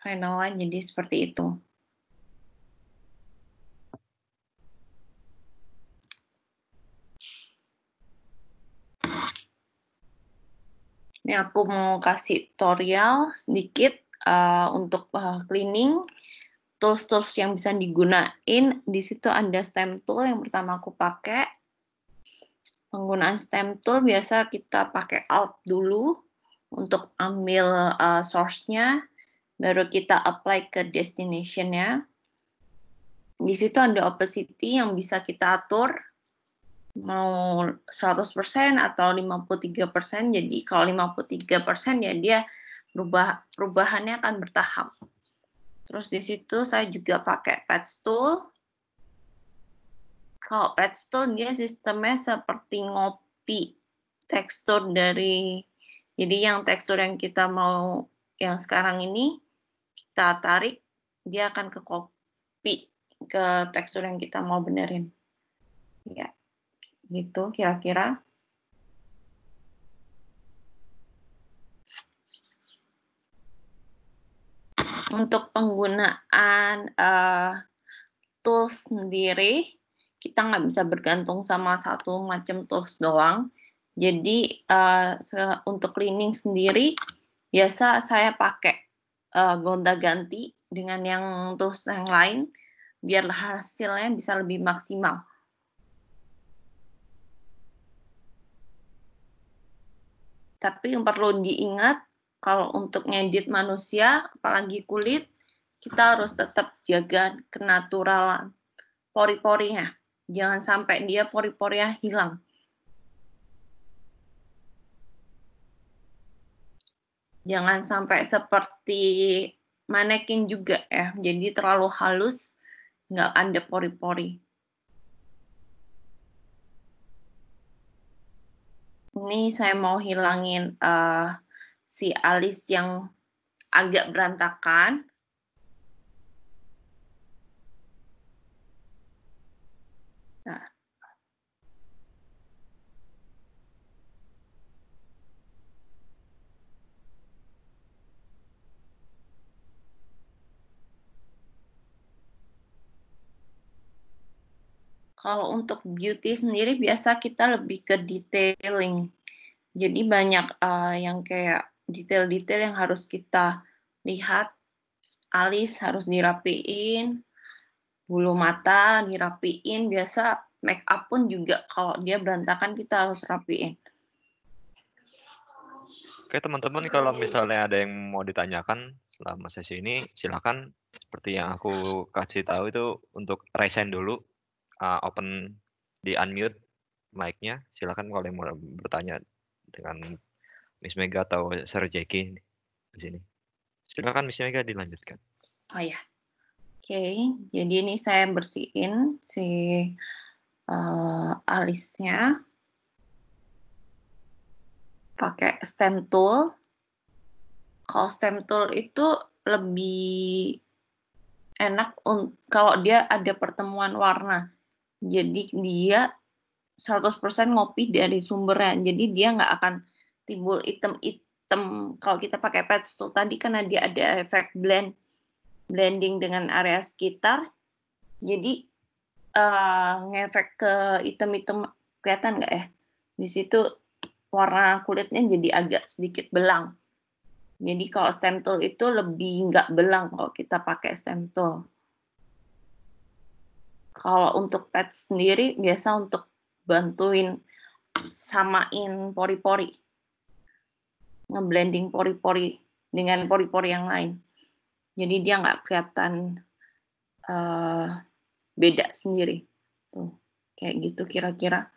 Renawan jadi seperti itu. Ini aku mau kasih tutorial sedikit uh, untuk uh, cleaning tools-tools yang bisa digunain. Di situ ada stem tool yang pertama aku pakai. Penggunaan stem tool biasa kita pakai alt dulu untuk ambil uh, source-nya baru kita apply ke destinationnya. Di situ ada opacity yang bisa kita atur mau 100% atau 53%. Jadi kalau 53% ya dia berubah perubahannya akan bertahap. Terus di situ saya juga pakai patch tool. Kalau patch tool dia sistemnya seperti ngopi tekstur dari jadi yang tekstur yang kita mau yang sekarang ini kita tarik, dia akan ke copy ke tekstur yang kita mau benerin. Ya, gitu kira-kira. Untuk penggunaan uh, eh, tools sendiri, kita nggak bisa bergantung sama satu macam tools doang. Jadi uh, untuk cleaning sendiri, biasa saya pakai uh, eh, gonta-ganti dengan yang terus yang lain biar hasilnya bisa lebih maksimal. Tapi yang perlu diingat kalau untuk ngedit manusia, apalagi kulit, kita harus tetap jaga kenaturalan pori-porinya. Jangan sampai dia pori-porinya hilang. jangan sampai seperti manekin juga ya jadi terlalu halus nggak ada pori-pori ini saya mau hilangin uh, si alis yang agak berantakan Kalau untuk beauty sendiri biasa kita lebih ke detailing. Jadi banyak uh, yang kayak detail-detail yang harus kita lihat. Alis harus dirapiin, bulu mata dirapiin. Biasa make up pun juga kalau dia berantakan kita harus rapiin. Oke teman-teman kalau misalnya ada yang mau ditanyakan selama sesi ini silakan seperti yang aku kasih tahu itu untuk resign dulu uh, open di unmute mic-nya. Silakan kalau yang mau bertanya dengan Miss Mega atau Sir Jackie di sini. Silakan Miss Mega dilanjutkan. Oh ya. Oke, okay. jadi ini saya bersihin si uh, alisnya pakai stem tool. Kalau stem tool itu lebih enak kalau dia ada pertemuan warna jadi dia 100% ngopi dari sumbernya jadi dia nggak akan timbul item-item kalau kita pakai pet stool tadi karena dia ada efek blend blending dengan area sekitar jadi uh, ngefek ke item-item kelihatan nggak ya di situ warna kulitnya jadi agak sedikit belang jadi kalau stem tool itu lebih nggak belang kalau kita pakai stem tool kalau untuk pet sendiri biasa untuk bantuin samain pori-pori. Ngeblending pori-pori dengan pori-pori yang lain. Jadi dia nggak kelihatan uh, beda sendiri. Tuh, kayak gitu kira-kira.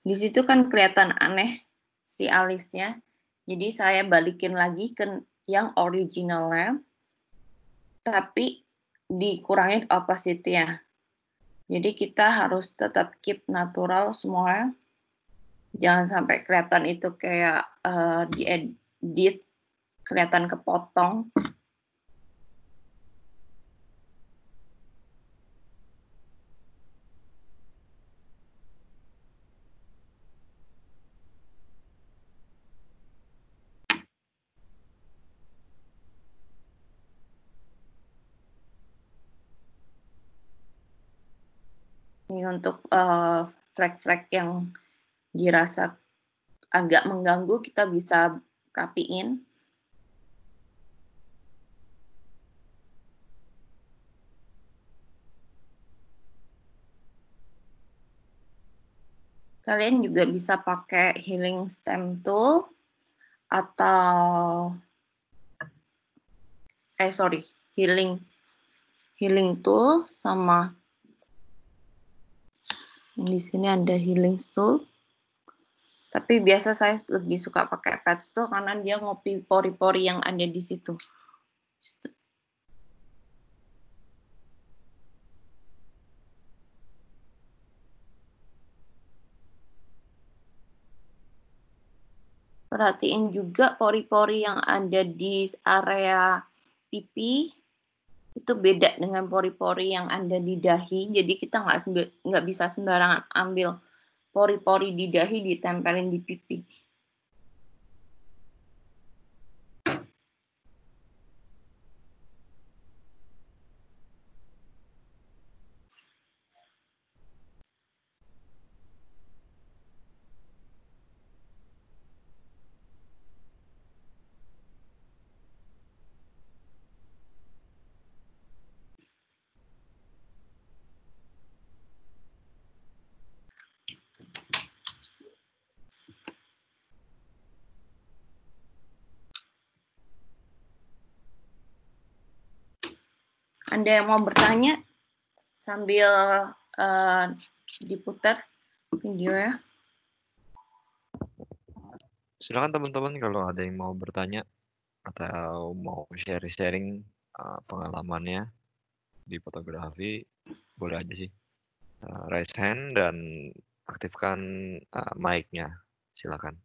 Di situ kan kelihatan aneh si alisnya. Jadi saya balikin lagi ke yang originalnya. Tapi dikurangin opacity ya Jadi kita harus tetap keep natural semua. Jangan sampai kelihatan itu kayak uh, diedit, kelihatan kepotong. untuk uh, track-track yang dirasa agak mengganggu kita bisa rapiin kalian juga bisa pakai healing stem tool atau eh sorry healing healing tool sama di sini ada healing stool. Tapi biasa saya lebih suka pakai pet stool karena dia ngopi pori-pori yang ada di situ. Perhatiin juga pori-pori yang ada di area pipi itu beda dengan pori-pori yang ada di dahi. Jadi kita nggak bisa sembarangan ambil pori-pori di dahi ditempelin di pipi. ada yang mau bertanya sambil uh, diputar ya? Silakan teman-teman kalau ada yang mau bertanya atau mau sharing-sharing uh, pengalamannya di fotografi boleh aja sih. Uh, raise hand dan aktifkan uh, mic-nya. Silakan.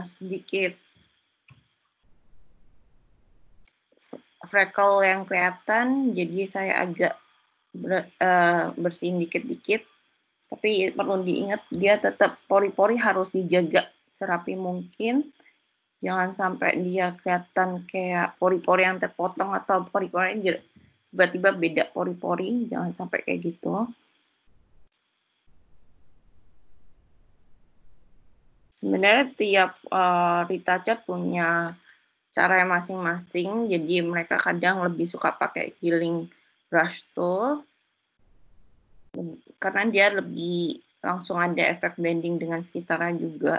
uh, sedikit freckle yang kelihatan, jadi saya agak ber, uh, bersihin dikit-dikit. Tapi perlu diingat dia tetap pori-pori harus dijaga serapi mungkin. Jangan sampai dia kelihatan kayak pori-pori yang terpotong atau pori-pori yang tiba-tiba beda pori-pori, jangan sampai kayak gitu. sebenarnya tiap uh, eh, Chat punya cara masing-masing jadi mereka kadang lebih suka pakai healing brush tool karena dia lebih langsung ada efek blending dengan sekitarnya juga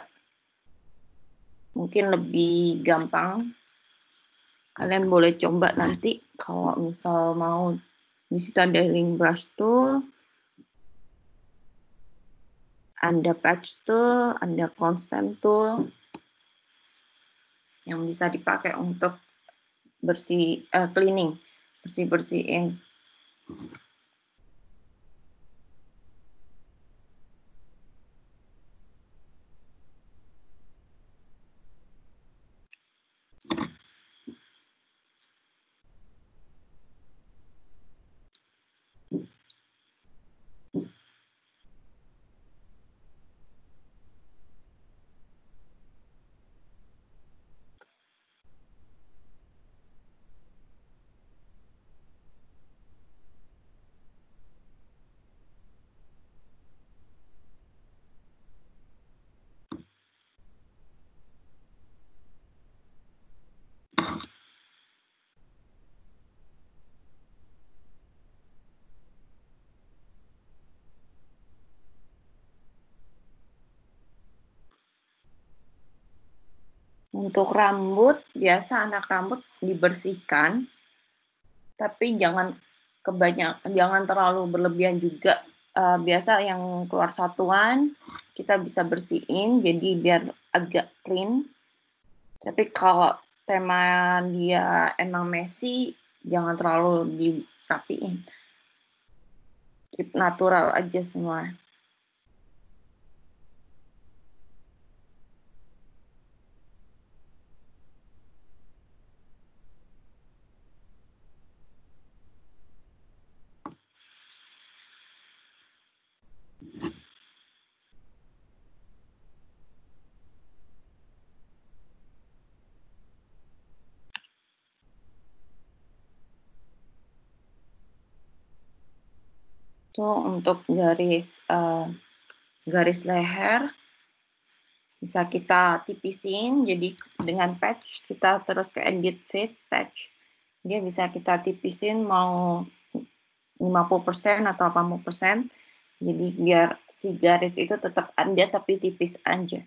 mungkin lebih gampang kalian boleh coba nanti kalau misal mau di situ ada healing brush tool ada patch tool, ada constant tool yang bisa dipakai untuk bersih uh, cleaning, bersih bersihin Untuk rambut, biasa anak rambut dibersihkan, tapi jangan kebanyakan, jangan terlalu berlebihan juga. Uh, biasa yang keluar satuan kita bisa bersihin, jadi biar agak clean. Tapi kalau tema dia emang messy, jangan terlalu dirapiin. Keep natural aja semua. itu untuk garis uh, garis leher bisa kita tipisin jadi dengan patch kita terus ke edit fit patch dia bisa kita tipisin mau 50% atau 80% jadi biar si garis itu tetap ada tapi tipis aja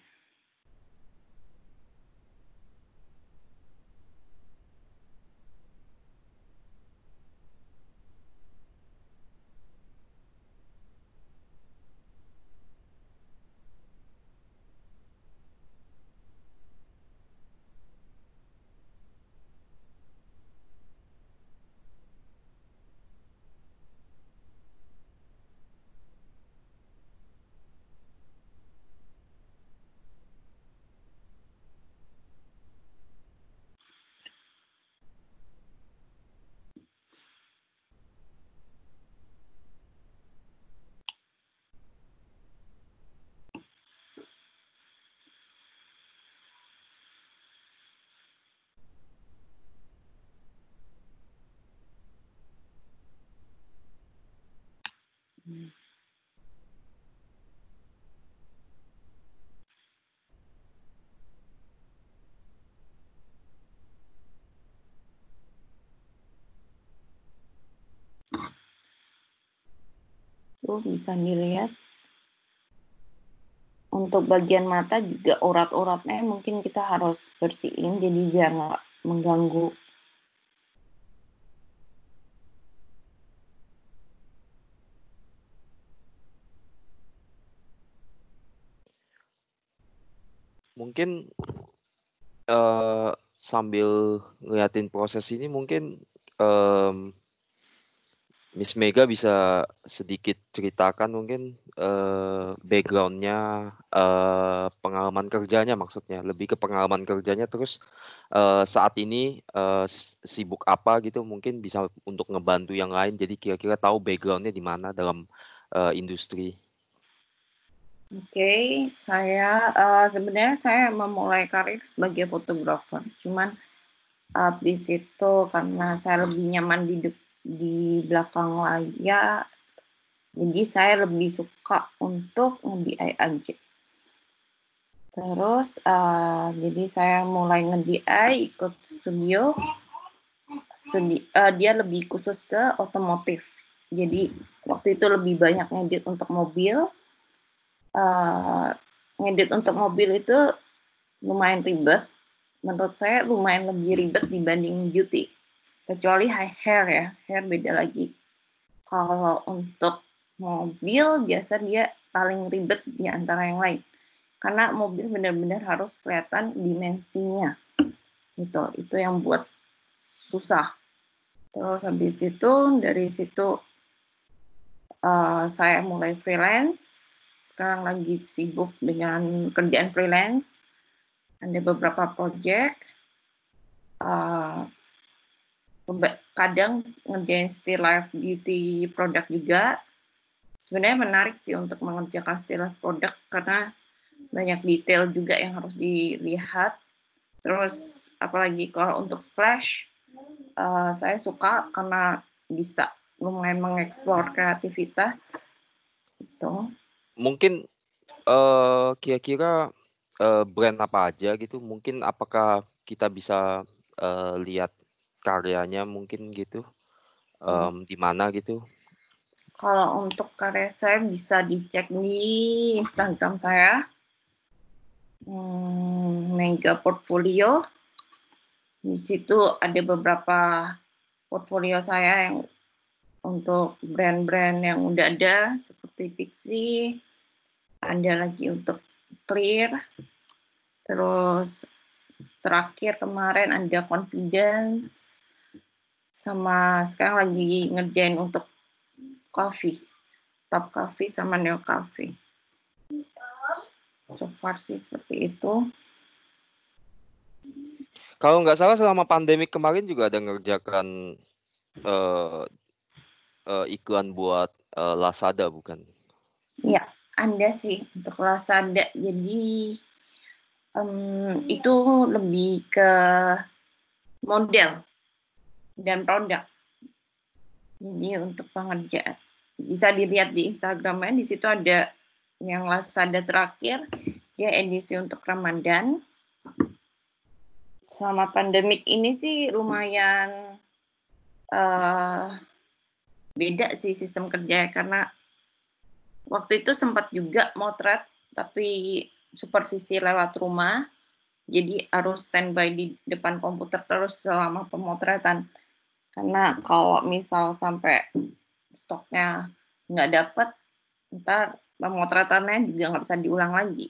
Tuh bisa dilihat. Untuk bagian mata juga urat-uratnya mungkin kita harus bersihin jadi biar nggak mengganggu mungkin uh, sambil ngeliatin proses ini mungkin um, Miss Mega bisa sedikit ceritakan mungkin uh, backgroundnya, uh, pengalaman kerjanya maksudnya, lebih ke pengalaman kerjanya terus uh, saat ini uh, sibuk apa gitu mungkin bisa untuk ngebantu yang lain jadi kira-kira tahu backgroundnya di mana dalam uh, industri. Oke, okay, saya uh, sebenarnya saya memulai karir sebagai fotografer. Cuman habis itu karena saya lebih nyaman di di belakang layar, jadi saya lebih suka untuk nge-DI aja. Terus uh, jadi saya mulai nge-DI ikut studio. Studi, uh, dia lebih khusus ke otomotif. Jadi waktu itu lebih banyak ngedit untuk mobil Eh, ngedit untuk mobil itu lumayan ribet. Menurut saya lumayan lebih ribet dibanding beauty. Kecuali hair ya, hair beda lagi. Kalau untuk mobil biasa dia paling ribet di antara yang lain. Karena mobil benar-benar harus kelihatan dimensinya. Itu, itu yang buat susah. Terus habis itu dari situ uh, saya mulai freelance sekarang lagi sibuk dengan kerjaan freelance. Ada beberapa proyek Uh, ah, kadang ngerjain still life beauty produk juga. Sebenarnya menarik sih untuk mengerjakan still life product karena banyak detail juga yang harus dilihat. Terus apalagi kalau untuk splash, uh, saya suka karena bisa lumayan mengeksplor kreativitas. Itu. Mungkin, eh, kira-kira, uh, brand apa aja gitu? Mungkin apakah kita bisa, uh, lihat karyanya mungkin gitu? um, hmm. di mana gitu? Kalau untuk karya saya bisa dicek di Instagram saya. hmm, Mega Portfolio. Di situ ada beberapa portfolio saya yang untuk brand-brand yang udah ada seperti Pixi, ada lagi untuk Clear, terus terakhir kemarin ada Confidence, sama sekarang lagi ngerjain untuk Coffee, Top Coffee sama Neo Coffee. So far sih seperti itu. Kalau nggak salah selama pandemi kemarin juga ada ngerjakan uh, uh, iklan buat uh, Lazada bukan? Iya, ada sih untuk Lazada. Jadi um, itu lebih ke model dan produk. Jadi untuk pengerjaan bisa dilihat di Instagramnya di situ ada yang Lazada terakhir dia edisi untuk Ramadan. Selama pandemik ini sih lumayan uh, beda sih sistem kerja karena waktu itu sempat juga motret tapi supervisi lewat rumah jadi harus standby di depan komputer terus selama pemotretan karena kalau misal sampai stoknya nggak dapet ntar pemotretannya juga nggak bisa diulang lagi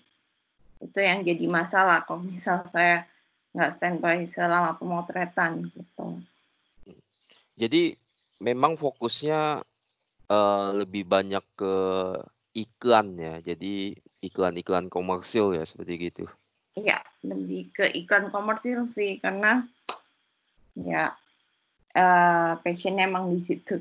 itu yang jadi masalah kalau misal saya nggak standby selama pemotretan gitu jadi memang fokusnya uh, lebih banyak ke iklan ya. Jadi iklan-iklan komersil ya seperti gitu. Iya, lebih ke iklan komersil sih karena ya uh, passionnya emang di situ.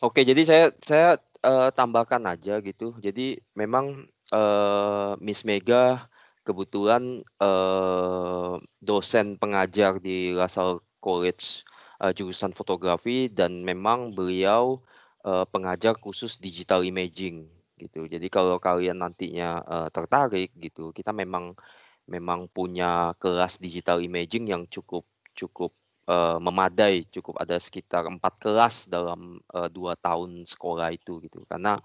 Oke, jadi saya saya uh, tambahkan aja gitu. Jadi memang uh, Miss Mega kebetulan uh, dosen pengajar di Lasal college uh, jurusan fotografi dan memang beliau uh, pengajar khusus digital imaging gitu. Jadi kalau kalian nantinya uh, tertarik gitu, kita memang memang punya kelas digital imaging yang cukup cukup uh, memadai, cukup ada sekitar empat kelas dalam uh, dua tahun sekolah itu gitu. Karena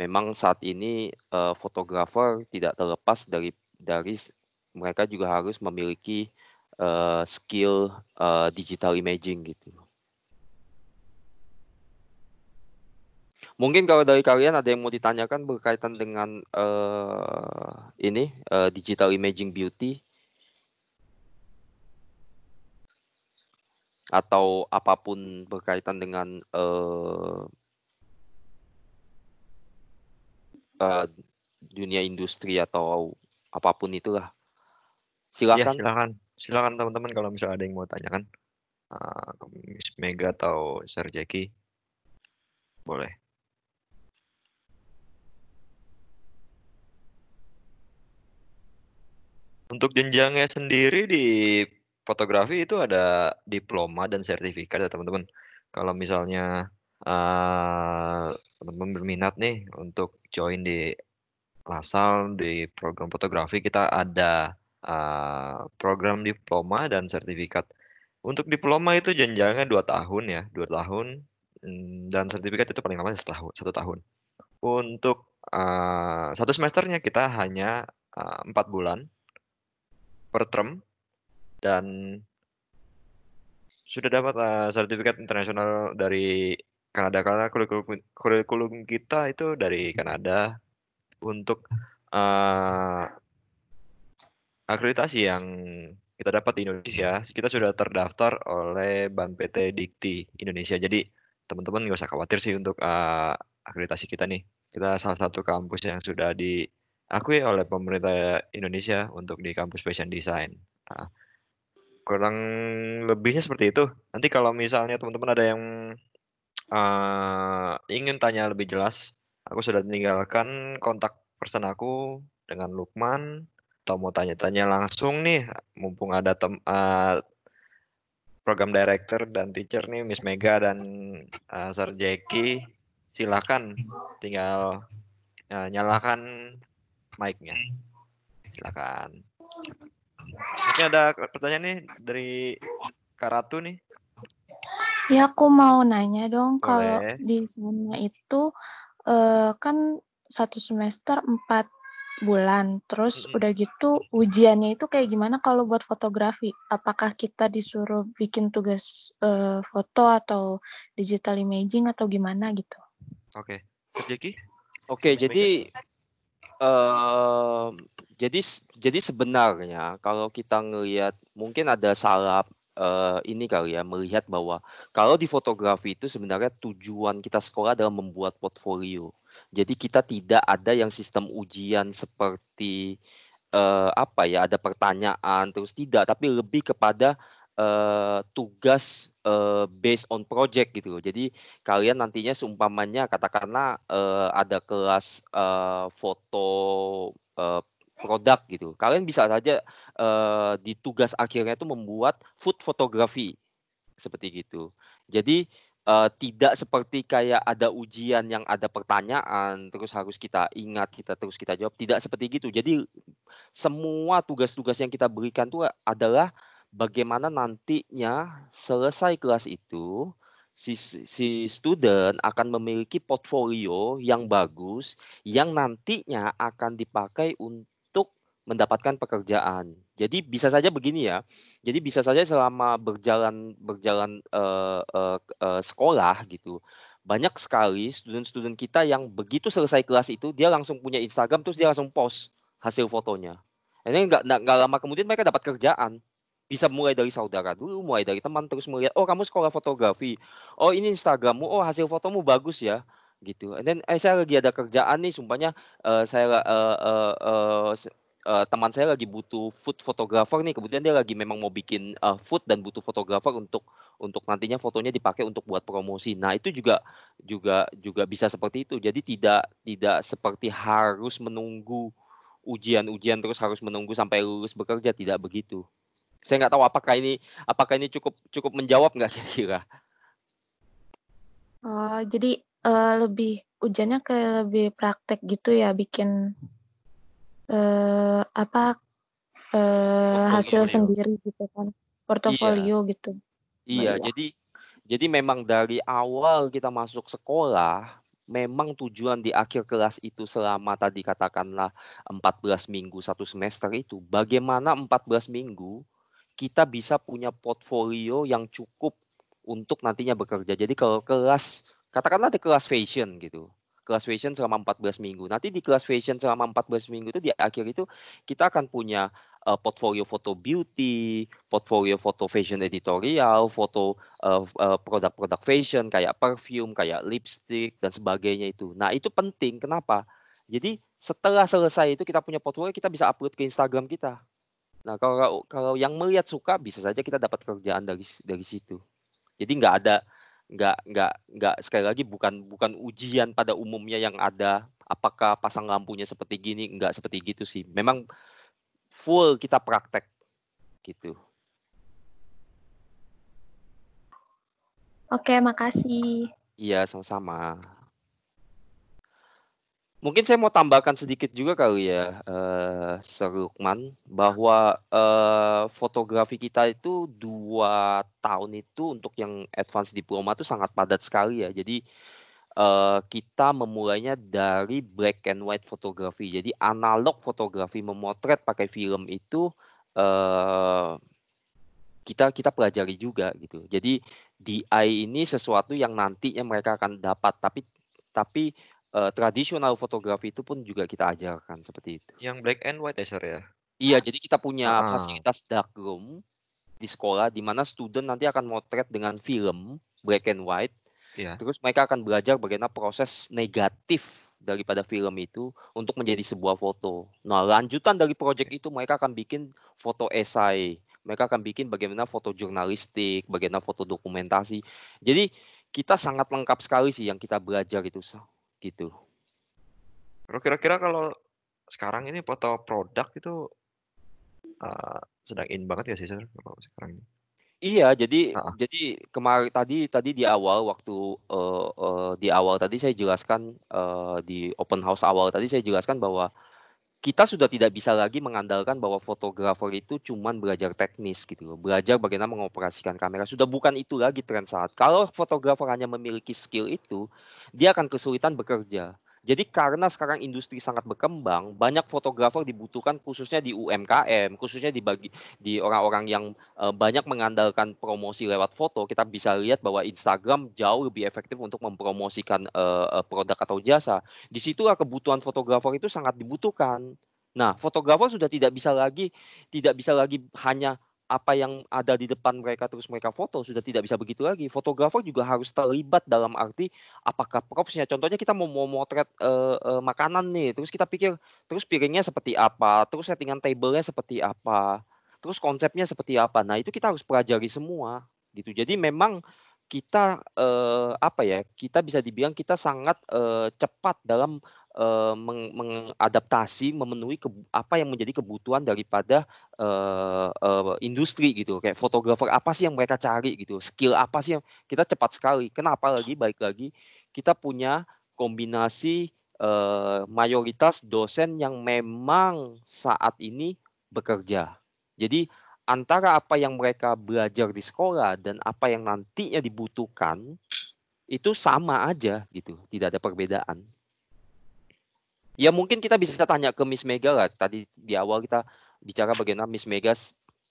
memang saat ini fotografer tidak terlepas dari dari mereka juga harus memiliki uh, skill uh, digital imaging gitu. Mungkin kalau dari kalian ada yang mau ditanyakan berkaitan dengan uh, ini uh, digital imaging beauty atau apapun berkaitan dengan uh, uh, dunia industri atau apapun itulah. Silakan. Ya, silakan silakan teman-teman kalau misalnya ada yang mau tanyakan uh, ah, Miss Mega atau Sarjaki boleh Untuk jenjangnya sendiri di fotografi itu ada diploma dan sertifikat ya teman-teman. Kalau misalnya ah, teman-teman uh, berminat nih untuk join di Lasal di program fotografi kita ada uh, program diploma dan sertifikat. Untuk diploma itu jenjangnya dua tahun ya, dua tahun mm, dan sertifikat itu paling lama setahun, satu tahun. Untuk uh, satu semesternya kita hanya eh, empat bulan per term dan sudah dapat uh, sertifikat internasional dari Kanada karena kurikulum, kurikulum kita itu dari Kanada untuk uh, akreditasi yang kita dapat di Indonesia, kita sudah terdaftar oleh Ban PT Dikti Indonesia. Jadi teman-teman nggak usah khawatir sih untuk uh, akreditasi kita nih. Kita salah satu kampus yang sudah diakui oleh pemerintah Indonesia untuk di kampus fashion design. Nah, kurang lebihnya seperti itu. Nanti kalau misalnya teman-teman ada yang uh, ingin tanya lebih jelas, aku sudah meninggalkan kontak person aku dengan Lukman atau mau tanya-tanya langsung nih, mumpung ada tem uh, program director dan teacher nih Miss Mega dan uh, Sir Jackie silakan tinggal uh, nyalakan mic-nya. Silakan. Ini ada pertanyaan nih dari Karatu nih. Ya aku mau nanya dong Boleh. kalau di sana itu uh, kan satu semester empat bulan. Terus mm-hmm. udah gitu ujiannya itu kayak gimana kalau buat fotografi? Apakah kita disuruh bikin tugas uh, foto atau digital imaging atau gimana gitu? Oke, okay. Oke, okay, jadi uh, jadi jadi sebenarnya kalau kita ngelihat mungkin ada salah uh, ini kali ya melihat bahwa kalau di fotografi itu sebenarnya tujuan kita sekolah adalah membuat portfolio. Jadi kita tidak ada yang sistem ujian seperti uh, apa ya, ada pertanyaan terus tidak, tapi lebih kepada uh, tugas uh, based on project gitu Jadi kalian nantinya seumpamanya katakanlah uh, ada kelas uh, foto uh, produk gitu. Kalian bisa saja uh, di tugas akhirnya itu membuat food photography seperti gitu. Jadi uh, tidak seperti kayak ada ujian yang ada pertanyaan terus harus kita ingat kita terus kita jawab tidak seperti gitu jadi semua tugas-tugas yang kita berikan itu adalah bagaimana nantinya selesai kelas itu si, si student akan memiliki portfolio yang bagus yang nantinya akan dipakai untuk mendapatkan pekerjaan. Jadi bisa saja begini ya. Jadi bisa saja selama berjalan berjalan uh, uh, uh, sekolah gitu, banyak sekali student-student kita yang begitu selesai kelas itu dia langsung punya Instagram terus dia langsung post hasil fotonya. Ini enggak nggak lama kemudian mereka dapat kerjaan. Bisa mulai dari saudara dulu, mulai dari teman terus melihat, oh kamu sekolah fotografi, oh ini Instagrammu, oh hasil fotomu bagus ya gitu. And then eh, saya lagi ada kerjaan nih, sumpahnya uh, saya uh, uh, uh, uh, teman saya lagi butuh food photographer nih kemudian dia lagi memang mau bikin uh, food dan butuh fotografer untuk untuk nantinya fotonya dipakai untuk buat promosi nah itu juga juga juga bisa seperti itu jadi tidak tidak seperti harus menunggu ujian-ujian terus harus menunggu sampai lulus bekerja tidak begitu saya nggak tahu apakah ini apakah ini cukup cukup menjawab nggak kira-kira uh, jadi uh, lebih ujiannya kayak lebih praktek gitu ya bikin uh, apa eh, hasil sendiri gitu kan portofolio iya. gitu iya Mereka. Nah, iya. jadi jadi memang dari awal kita masuk sekolah memang tujuan di akhir kelas itu selama tadi katakanlah 14 minggu satu semester itu bagaimana 14 minggu kita bisa punya portfolio yang cukup untuk nantinya bekerja. Jadi kalau kelas katakanlah di kelas fashion gitu kelas fashion selama 14 minggu. Nanti di kelas fashion selama 14 minggu itu di akhir itu kita akan punya uh, portfolio foto beauty, portfolio foto fashion editorial, foto eh, eh, produk-produk uh, uh, fashion kayak perfume, kayak lipstick dan sebagainya itu. Nah, itu penting. Kenapa? Jadi setelah selesai itu kita punya portfolio, kita bisa upload ke Instagram kita. Nah, kalau kalau yang melihat suka bisa saja kita dapat kerjaan dari dari situ. Jadi nggak ada nggak nggak nggak sekali lagi bukan bukan ujian pada umumnya yang ada apakah pasang lampunya seperti gini nggak seperti gitu sih memang full kita praktek gitu oke makasih iya sama-sama Mungkin saya mau tambahkan sedikit juga kali ya, uh, Sir bahwa uh, fotografi kita itu dua tahun itu untuk yang advance diploma itu sangat padat sekali ya. Jadi uh, kita memulainya dari black and white fotografi. Jadi analog fotografi memotret pakai film itu uh, kita kita pelajari juga gitu. Jadi DI ini sesuatu yang nantinya mereka akan dapat, tapi tapi uh, tradisional fotografi itu pun juga kita ajarkan seperti itu. Yang black and white ya, sir ya? Iya, jadi kita punya ah. fasilitas darkroom di sekolah di mana student nanti akan motret dengan film black and white. Yeah. Terus mereka akan belajar bagaimana proses negatif daripada film itu untuk menjadi sebuah foto. Nah, lanjutan dari proyek itu mereka akan bikin foto esai, mereka akan bikin bagaimana foto jurnalistik, bagaimana foto dokumentasi. Jadi kita sangat lengkap sekali sih yang kita belajar itu gitu. Terus kira-kira kalau sekarang ini foto produk itu uh, sedang in banget ya sih sekarang ini. Iya, jadi uh -huh. jadi kemarin tadi tadi di awal waktu uh, uh, di awal tadi saya jelaskan uh, di open house awal tadi saya jelaskan bahwa kita sudah tidak bisa lagi mengandalkan bahwa fotografer itu cuman belajar teknis gitu loh, belajar bagaimana mengoperasikan kamera. Sudah bukan itu lagi tren saat. Kalau fotografer hanya memiliki skill itu, dia akan kesulitan bekerja. Jadi karena sekarang industri sangat berkembang, banyak fotografer dibutuhkan khususnya di UMKM, khususnya di bagi di orang-orang yang uh, banyak mengandalkan promosi lewat foto. Kita bisa lihat bahwa Instagram jauh lebih efektif untuk mempromosikan uh, produk atau jasa. Di situ kebutuhan fotografer itu sangat dibutuhkan. Nah, fotografer sudah tidak bisa lagi tidak bisa lagi hanya apa yang ada di depan mereka terus mereka foto sudah tidak bisa begitu lagi. Fotografer juga harus terlibat dalam arti apakah propsnya. Contohnya kita mau motret uh, eh, uh, eh, makanan nih, terus kita pikir terus piringnya seperti apa, terus settingan tablenya seperti apa, terus konsepnya seperti apa. Nah itu kita harus pelajari semua gitu. Jadi memang kita eh, apa ya kita bisa dibilang kita sangat eh, cepat dalam eh, meng mengadaptasi memenuhi ke, apa yang menjadi kebutuhan daripada eh, eh, industri gitu kayak fotografer apa sih yang mereka cari gitu skill apa sih yang kita cepat sekali kenapa lagi baik lagi kita punya kombinasi eh, mayoritas dosen yang memang saat ini bekerja jadi antara apa yang mereka belajar di sekolah dan apa yang nantinya dibutuhkan itu sama aja gitu, tidak ada perbedaan. Ya mungkin kita bisa tanya ke Miss Mega lah. Tadi di awal kita bicara bagaimana Miss Mega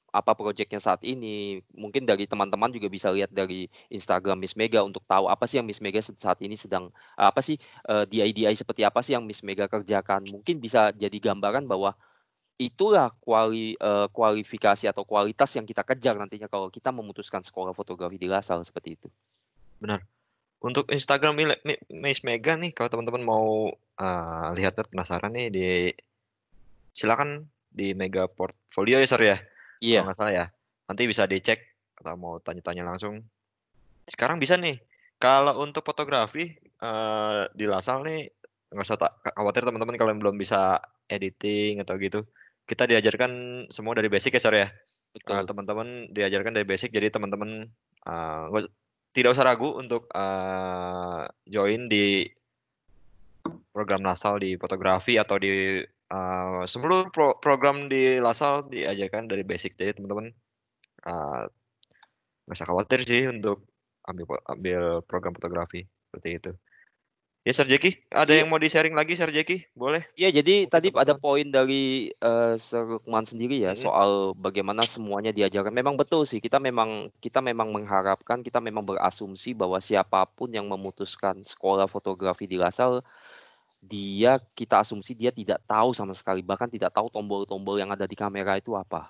apa proyeknya saat ini. Mungkin dari teman-teman juga bisa lihat dari Instagram Miss Mega untuk tahu apa sih yang Miss Mega saat ini sedang apa sih uh, eh, DIDI seperti apa sih yang Miss Mega kerjakan. Mungkin bisa jadi gambaran bahwa itulah kuali, uh, kualifikasi atau kualitas yang kita kejar nantinya kalau kita memutuskan sekolah fotografi di Lasal seperti itu. Benar. Untuk Instagram Miss Mega nih, kalau teman-teman mau uh, lihat penasaran nih di silakan di Mega Portfolio ya sorry ya. Iya. Kalau salah ya. Nanti bisa dicek atau mau tanya-tanya langsung. Sekarang bisa nih. Kalau untuk fotografi uh, di Lasal nih nggak usah tak khawatir teman-teman kalian belum bisa editing atau gitu kita diajarkan semua dari basic ya, ya. Betul. Eh, teman-teman diajarkan dari basic, jadi teman-teman uh, tidak usah ragu untuk uh, join di program Lasal di fotografi atau di uh, seluruh pro program di Lasal diajarkan dari basic. Jadi teman-teman uh, usah khawatir sih untuk ambil ambil program fotografi seperti itu. Ya Serjeki, ada iya. yang mau di-sharing lagi Serjeki? Boleh? Ya, jadi tadi ada poin dari uh, Lukman sendiri ya hmm. soal bagaimana semuanya diajarkan. Memang betul sih, kita memang kita memang mengharapkan, kita memang berasumsi bahwa siapapun yang memutuskan sekolah fotografi di Lasal dia kita asumsi dia tidak tahu sama sekali bahkan tidak tahu tombol-tombol yang ada di kamera itu apa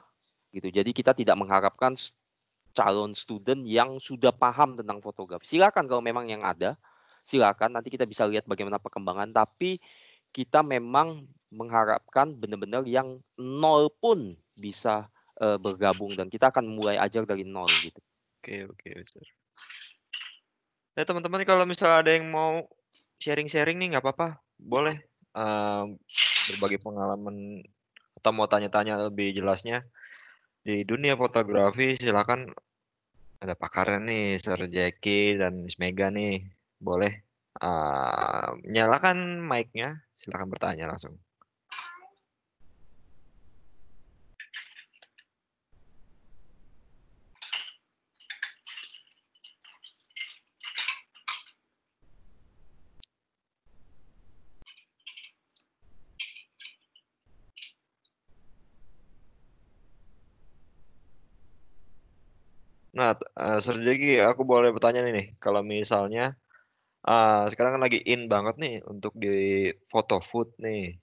gitu jadi kita tidak mengharapkan calon student yang sudah paham tentang fotografi silakan kalau memang yang ada silakan nanti kita bisa lihat bagaimana perkembangan tapi kita memang mengharapkan benar-benar yang nol pun bisa uh, bergabung dan kita akan mulai ajar dari nol gitu. Oke, oke, oke. Ya teman-teman kalau misalnya ada yang mau sharing-sharing nih nggak apa-apa, boleh uh, berbagi pengalaman atau mau tanya-tanya lebih jelasnya di dunia fotografi silakan ada pakarnya nih Sir Jackie dan Miss Mega nih boleh uh, nyalakan mic-nya. Silakan bertanya langsung. Nah, uh, eh, Sergi, aku boleh bertanya nih, kalau misalnya Ah, sekarang kan lagi in banget nih untuk di foto food nih.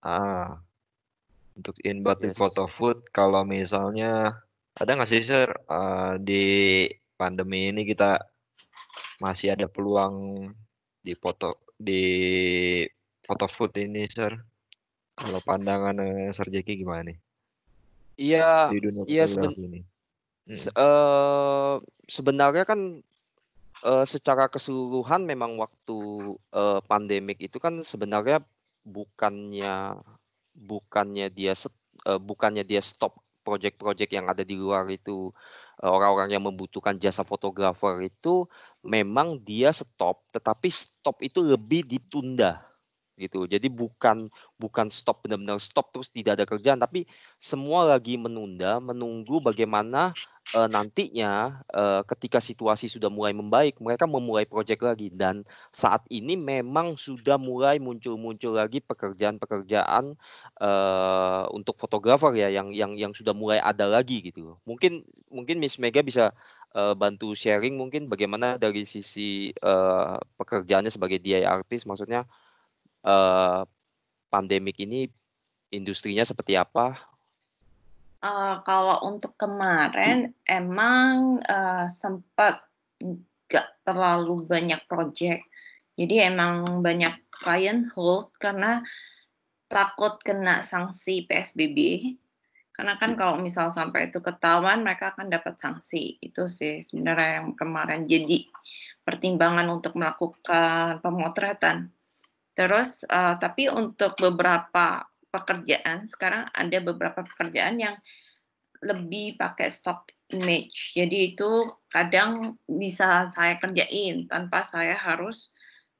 Ah, untuk in buat yes. di foto food. Kalau misalnya ada nggak sih sir uh, di pandemi ini kita masih ada peluang di foto di foto food ini sir. Kalau pandangan eh, Sir Jeki gimana nih? Iya, iya eh, sebenarnya kan uh, secara keseluruhan memang waktu uh, pandemik itu kan sebenarnya bukannya bukannya dia set, uh, bukannya dia stop proyek-proyek yang ada di luar itu orang-orang yang membutuhkan jasa fotografer itu memang dia stop tetapi stop itu lebih ditunda gitu. Jadi bukan bukan stop benar-benar stop terus tidak ada kerjaan, tapi semua lagi menunda, menunggu bagaimana uh, nantinya uh, ketika situasi sudah mulai membaik, mereka memulai proyek lagi dan saat ini memang sudah mulai muncul-muncul lagi pekerjaan-pekerjaan uh, untuk fotografer ya yang yang yang sudah mulai ada lagi gitu. Mungkin mungkin Miss Mega bisa bantu sharing mungkin bagaimana dari sisi uh, pekerjaannya sebagai DIY artis maksudnya pandemi eh, pandemik ini industrinya seperti apa? Uh, kalau untuk kemarin hmm. emang uh, eh, sempat nggak terlalu banyak project, jadi emang banyak client hold karena takut kena sanksi PSBB. Karena kan kalau misal sampai itu ketahuan, mereka akan dapat sanksi. Itu sih sebenarnya yang kemarin jadi pertimbangan untuk melakukan pemotretan. Terus uh, tapi untuk beberapa pekerjaan sekarang ada beberapa pekerjaan yang lebih pakai stock image. Jadi itu kadang bisa saya kerjain tanpa saya harus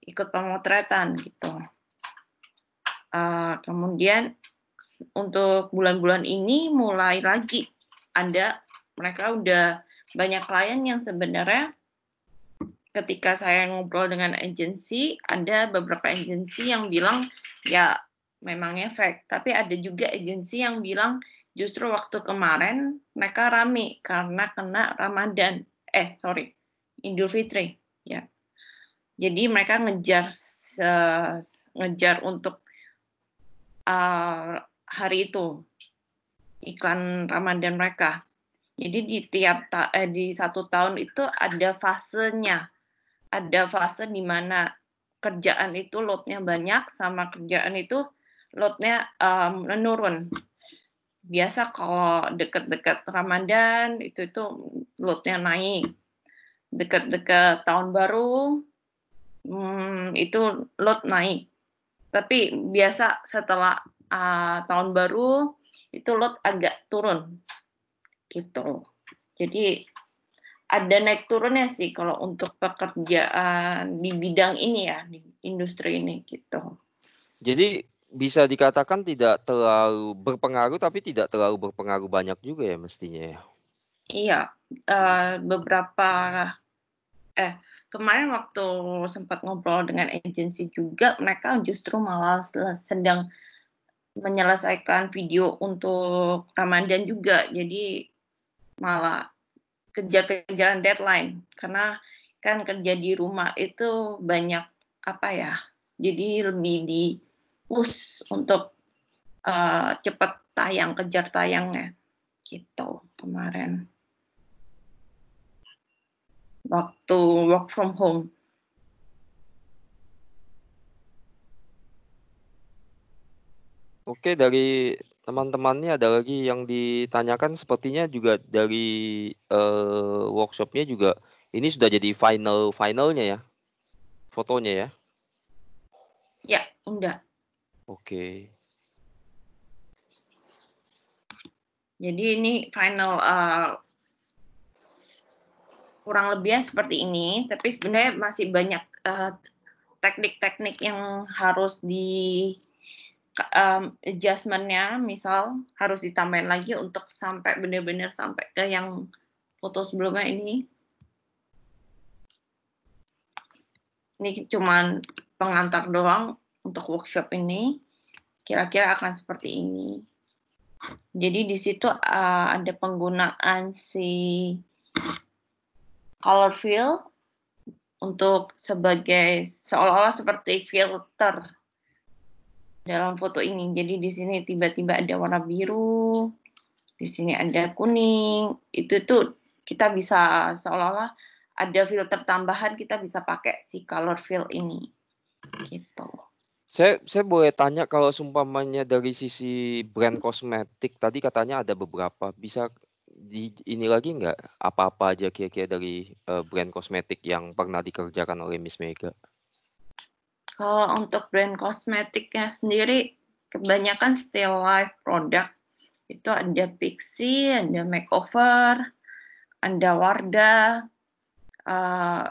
ikut pemotretan gitu. Uh, kemudian untuk bulan-bulan ini mulai lagi ada mereka udah banyak klien yang sebenarnya ketika saya ngobrol dengan agensi, ada beberapa agensi yang bilang ya memang efek, tapi ada juga agensi yang bilang justru waktu kemarin mereka rame karena kena Ramadan. Eh, sorry, Idul Fitri, ya. Jadi mereka ngejar ngejar untuk uh, hari itu iklan Ramadan mereka. Jadi di tiap eh, di satu tahun itu ada fasenya ada fase di mana kerjaan itu loadnya banyak sama kerjaan itu loadnya um, menurun. Biasa kalau dekat-dekat Ramadan itu itu loadnya naik. dekat-dekat tahun baru hmm, itu load naik. Tapi biasa setelah uh, tahun baru itu load agak turun. Gitu. Jadi ada naik turunnya sih kalau untuk pekerjaan di bidang ini ya di industri ini gitu. Jadi bisa dikatakan tidak terlalu berpengaruh tapi tidak terlalu berpengaruh banyak juga ya mestinya ya. Iya, uh, beberapa eh kemarin waktu sempat ngobrol dengan agensi juga mereka justru malah sedang menyelesaikan video untuk Ramadan juga. Jadi malah kejar-kejaran deadline karena kan kerja di rumah itu banyak apa ya jadi lebih di push untuk uh, eh, cepat tayang kejar tayangnya gitu kemarin waktu work from home Oke, dari teman-temannya ada lagi yang ditanyakan sepertinya juga dari uh, workshopnya juga ini sudah jadi final finalnya ya fotonya ya ya udah oke okay. jadi ini final uh, kurang lebihnya seperti ini tapi sebenarnya masih banyak uh, teknik-teknik yang harus di um, adjustmentnya misal harus ditambahin lagi untuk sampai benar-benar sampai ke yang foto sebelumnya ini ini cuman pengantar doang untuk workshop ini kira-kira akan seperti ini jadi di situ uh, ada penggunaan si color fill untuk sebagai seolah-olah seperti filter dalam foto ini. Jadi di sini tiba-tiba ada warna biru, di sini ada kuning. Itu tuh kita bisa seolah-olah ada filter tambahan kita bisa pakai si color fill ini. Gitu. Saya saya boleh tanya kalau sumpamanya dari sisi brand kosmetik tadi katanya ada beberapa bisa di, ini lagi nggak apa-apa aja kira-kira dari uh, brand kosmetik yang pernah dikerjakan oleh Miss Mega? Kalau untuk brand kosmetiknya sendiri, kebanyakan still life produk. Itu ada Pixi, ada Makeover, ada Wardah. Uh,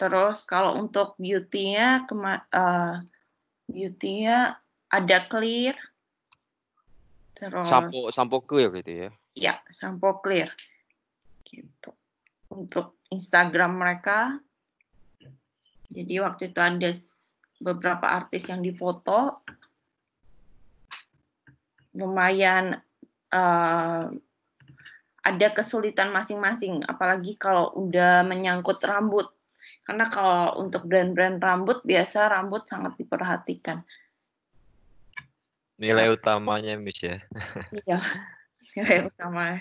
terus kalau untuk beautynya, nya uh, eh, beauty ada Clear. Terus, sampo, sampo Clear gitu ya? Ya, sampo Clear. Gitu. Untuk Instagram mereka, jadi waktu itu ada beberapa artis yang difoto lumayan uh, ada kesulitan masing-masing apalagi kalau udah menyangkut rambut karena kalau untuk brand-brand rambut biasa rambut sangat diperhatikan nilai utamanya Miss ya iya nilai utama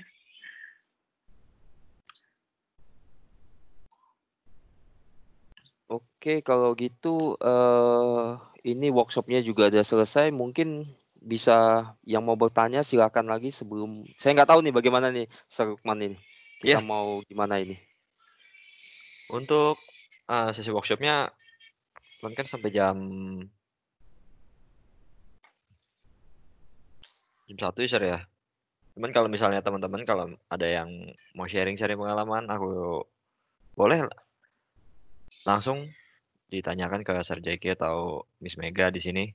Oke, kalau gitu uh, ini workshopnya juga ada selesai. Mungkin bisa yang mau bertanya silakan lagi sebelum saya nggak tahu nih bagaimana nih Serukman ini. Kita yeah. mau gimana ini? Untuk uh, sesi workshopnya, teman kan sampai jam jam satu ya, ya. teman kalau misalnya teman-teman kalau ada yang mau sharing sharing pengalaman, aku boleh langsung ditanyakan ke JK atau Miss Mega di sini.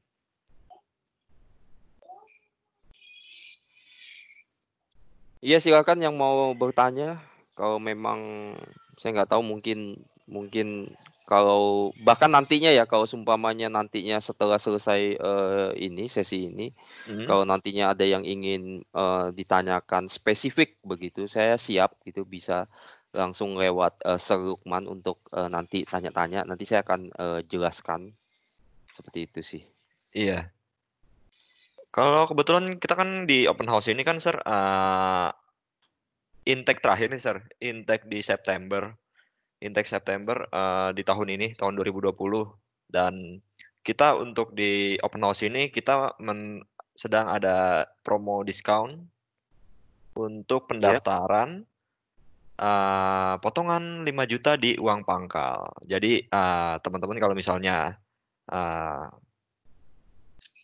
Iya silakan yang mau bertanya. Kalau memang saya nggak tahu mungkin mungkin kalau bahkan nantinya ya kalau sumpamanya nantinya setelah selesai uh, ini sesi ini mm-hmm. kalau nantinya ada yang ingin uh, ditanyakan spesifik begitu saya siap gitu bisa langsung lewat uh, Sir Lukman untuk uh, nanti tanya-tanya. Nanti saya akan uh, jelaskan seperti itu sih. Iya. Kalau kebetulan kita kan di open house ini kan Sir uh, intake terakhir nih Sir, intake di September. Intake September uh, di tahun ini tahun 2020 dan kita untuk di open house ini kita men sedang ada promo diskon untuk iya. pendaftaran yeah Eh, potongan 5 juta di uang pangkal. Jadi uh, teman-teman kalau misalnya uh,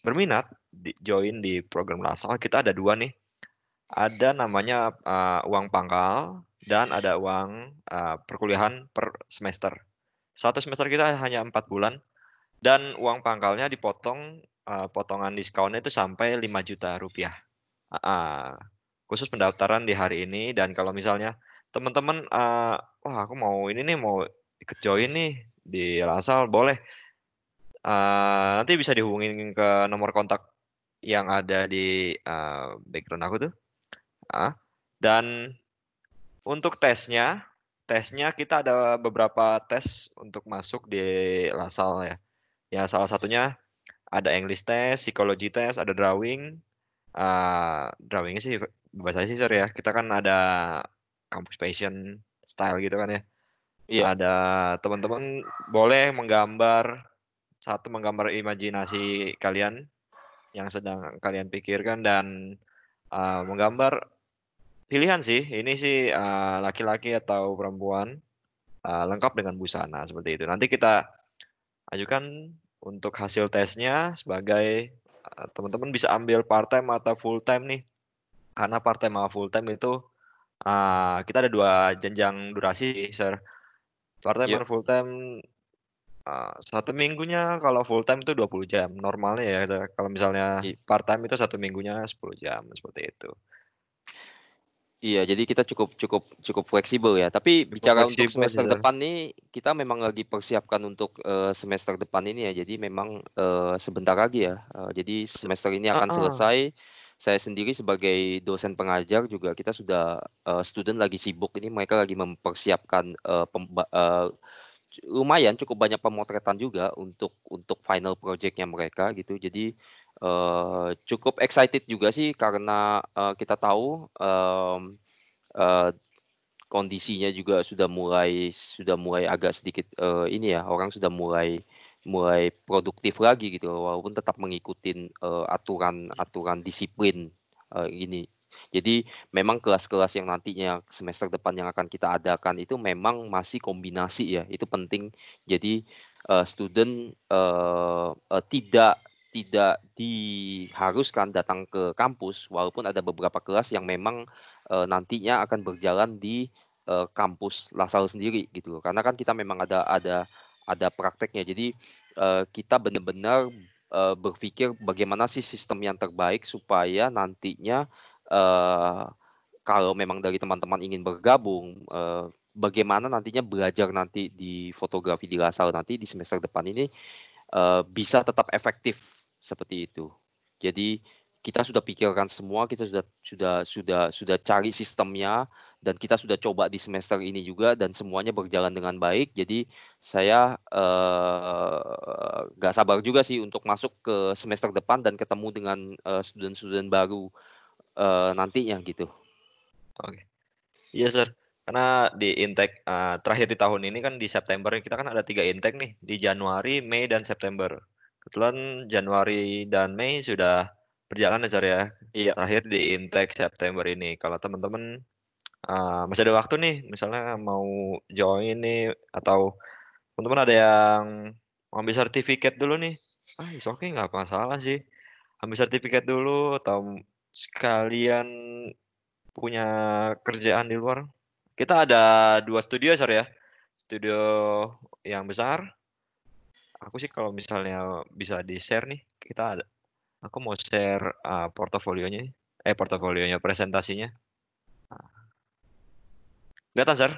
berminat di, join di program Lasal, kita ada dua nih. Ada namanya uh, uang pangkal dan ada uang uh, perkuliahan per semester. Satu semester kita hanya empat bulan dan uang pangkalnya dipotong uh, potongan diskonnya itu sampai 5 juta rupiah. Uh, khusus pendaftaran di hari ini dan kalau misalnya teman-teman uh, wah aku mau ini nih mau ikut join nih di Lasal boleh uh, nanti bisa dihubungin ke nomor kontak yang ada di uh, background aku tuh uh, dan untuk tesnya tesnya kita ada beberapa tes untuk masuk di Lasal ya ya salah satunya ada English test, psikologi test, ada drawing. Uh, drawingnya sih bahasa sih sorry ya. Kita kan ada kampus fashion style gitu kan ya. Iya. Ada teman-teman boleh menggambar satu menggambar imajinasi kalian yang sedang kalian pikirkan dan uh, menggambar pilihan sih. Ini sih eh, laki-laki uh, atau perempuan uh, lengkap dengan busana seperti itu. Nanti kita ajukan untuk hasil tesnya sebagai teman teman-teman bisa ambil part time atau full time nih. Karena part time atau full time itu uh, kita ada dua jenjang durasi, Sir. Part time yep. Iya. full time uh, ah, satu minggunya kalau full time itu 20 jam normalnya ya kalau misalnya iya. part time itu satu minggunya 10 jam seperti itu. Iya, jadi kita cukup cukup cukup fleksibel ya. Tapi cukup bicara untuk semester aja. depan nih, kita memang lagi persiapkan untuk uh, semester depan ini ya. Jadi memang uh, sebentar lagi ya. Uh, jadi semester ini akan uh -uh. selesai saya sendiri sebagai dosen pengajar juga kita sudah uh, student lagi sibuk ini mereka lagi mempersiapkan uh, pemba, uh, lumayan cukup banyak pemotretan juga untuk untuk final projectnya mereka gitu. Jadi uh, cukup excited juga sih karena uh, kita tahu um, uh, kondisinya juga sudah mulai sudah mulai agak sedikit uh, ini ya orang sudah mulai mulai produktif lagi gitu walaupun tetap mengikuti eh, aturan-aturan iya. disiplin uh, ini. Jadi memang kelas-kelas yang nantinya semester depan yang akan kita adakan itu memang masih kombinasi ya, itu penting. Jadi uh, student uh, uh, tidak tidak diharuskan datang ke kampus walaupun ada beberapa kelas yang memang uh, nantinya akan berjalan di uh, kampus Lasal sendiri gitu. Karena kan kita memang ada ada ada prakteknya. Jadi uh, kita benar-benar uh, berpikir bagaimana sih sistem yang terbaik supaya nantinya uh, kalau memang dari teman-teman ingin bergabung, uh, bagaimana nantinya belajar nanti di fotografi di Lasal nanti di semester depan ini uh, bisa tetap efektif seperti itu. Jadi kita sudah pikirkan semua, kita sudah sudah sudah sudah cari sistemnya, dan kita sudah coba di semester ini juga dan semuanya berjalan dengan baik jadi saya eh, nggak uh, sabar juga sih untuk masuk ke semester depan dan ketemu dengan student eh, student-student baru uh, nantinya gitu oke okay. iya yes, sir karena di intake uh, terakhir di tahun ini kan di September kita kan ada tiga intake nih di Januari, Mei dan September. Kebetulan Januari dan Mei sudah berjalan ya Sir ya. Iya. Terakhir di intake September ini. Kalau teman-teman eee, eh, masih ada waktu nih misalnya mau join nih atau teman-teman ada yang ambil sertifikat dulu nih, ah, oke okay nggak masalah sih. Ambil sertifikat dulu atau sekalian punya kerjaan di luar. Kita ada dua studio sorry ya, studio yang besar. Aku sih kalau misalnya bisa di-share nih, kita ada aku mau share, uh, portofolionya eh portofolionya, presentasinya. Kelihatan, Sar?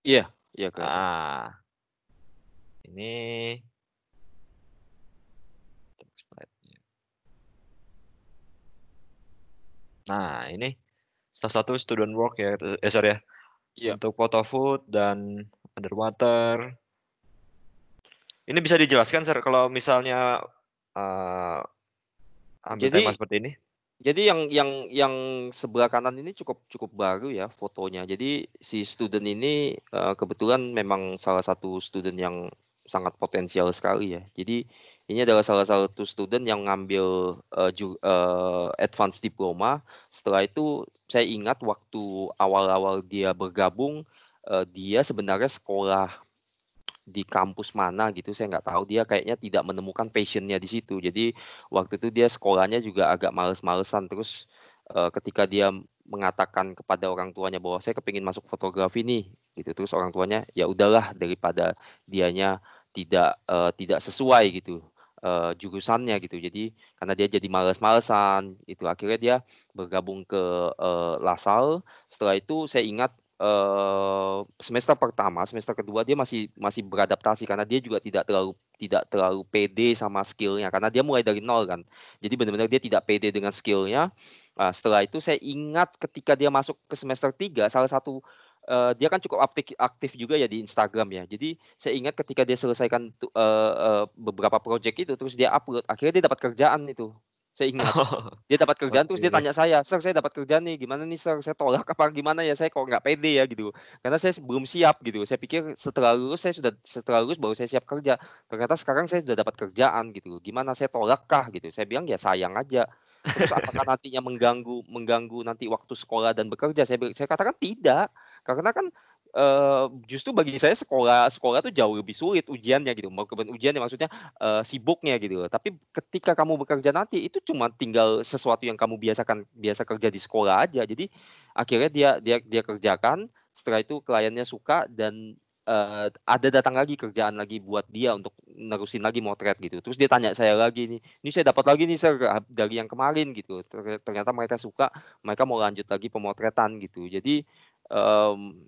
Iya, iya kelihatan. Ah. Ini Nah, ini salah satu student work ya, eh, sorry ya. Yeah. Untuk photo food dan underwater. Ini bisa dijelaskan, Sir, kalau misalnya uh, ambil Jadi, tema seperti ini? Jadi yang yang yang sebelah kanan ini cukup cukup baru ya fotonya. Jadi si student ini uh, kebetulan memang salah satu student yang sangat potensial sekali ya. Jadi ini adalah salah satu student yang ngambil uh, ju, uh, eh, advanced diploma. Setelah itu saya ingat waktu awal-awal dia bergabung uh, dia sebenarnya sekolah di kampus mana gitu saya nggak tahu dia kayaknya tidak menemukan passionnya di situ jadi waktu itu dia sekolahnya juga agak males-malesan terus e, ketika dia mengatakan kepada orang tuanya bahwa saya kepingin masuk fotografi nih gitu terus orang tuanya ya udahlah daripada dianya tidak e, tidak sesuai gitu e, jurusannya gitu jadi karena dia jadi males-malesan itu akhirnya dia bergabung ke e, Lasal setelah itu saya ingat Eh, semester pertama, semester kedua dia masih masih beradaptasi karena dia juga tidak terlalu tidak terlalu pede sama skillnya karena dia mulai dari nol kan. Jadi benar-benar dia tidak pede dengan skillnya. Nah, setelah itu saya ingat ketika dia masuk ke semester tiga, salah satu uh, dia kan cukup aktif, aktif juga ya di Instagram ya. Jadi saya ingat ketika dia selesaikan uh, uh, beberapa project itu terus dia upload akhirnya dia dapat kerjaan itu saya ingat. Dia dapat kerjaan okay. terus dia tanya saya, "Sir, saya dapat kerjaan nih. Gimana nih, Sir? Saya tolak apa gimana ya? Saya kok nggak pede ya gitu." Karena saya belum siap gitu. Saya pikir setelah lulus saya sudah setelah lulus baru saya siap kerja. Ternyata sekarang saya sudah dapat kerjaan gitu. Gimana saya tolak kah gitu. Saya bilang ya sayang aja. Terus apakah nantinya mengganggu mengganggu nanti waktu sekolah dan bekerja? Saya saya katakan tidak. Karena kan uh, justru bagi saya sekolah sekolah tuh jauh lebih sulit ujiannya gitu mau kemudian ujiannya maksudnya uh, sibuknya gitu tapi ketika kamu bekerja nanti itu cuma tinggal sesuatu yang kamu biasakan biasa kerja di sekolah aja jadi akhirnya dia dia dia kerjakan setelah itu kliennya suka dan uh, ada datang lagi kerjaan lagi buat dia untuk nerusin lagi motret gitu. Terus dia tanya saya lagi nih, ini saya dapat lagi nih sir ah, dari yang kemarin gitu. Ternyata mereka suka, mereka mau lanjut lagi pemotretan gitu. Jadi um,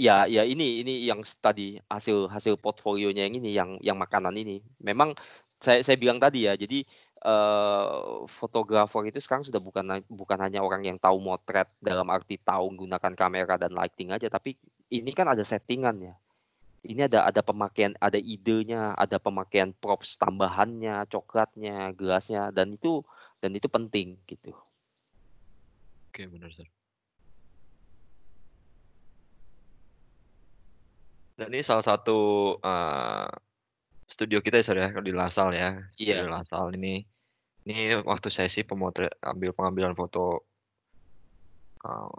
ya ya ini ini yang tadi hasil hasil portfolionya yang ini yang yang makanan ini. Memang saya saya bilang tadi ya, jadi uh, fotografer itu sekarang sudah bukan bukan hanya orang yang tahu motret dalam arti tahu menggunakan kamera dan lighting aja, tapi ini kan ada settingannya. Ini ada ada pemakaian, ada idenya, ada pemakaian props tambahannya, coklatnya, gelasnya, dan itu dan itu penting gitu. Oke benar sir. Dan ini salah satu uh, studio kita ya, sorry ya di Lasal ya. Iya. Yeah. Lasal ini ini waktu sesi pemotret ambil pengambilan foto uh,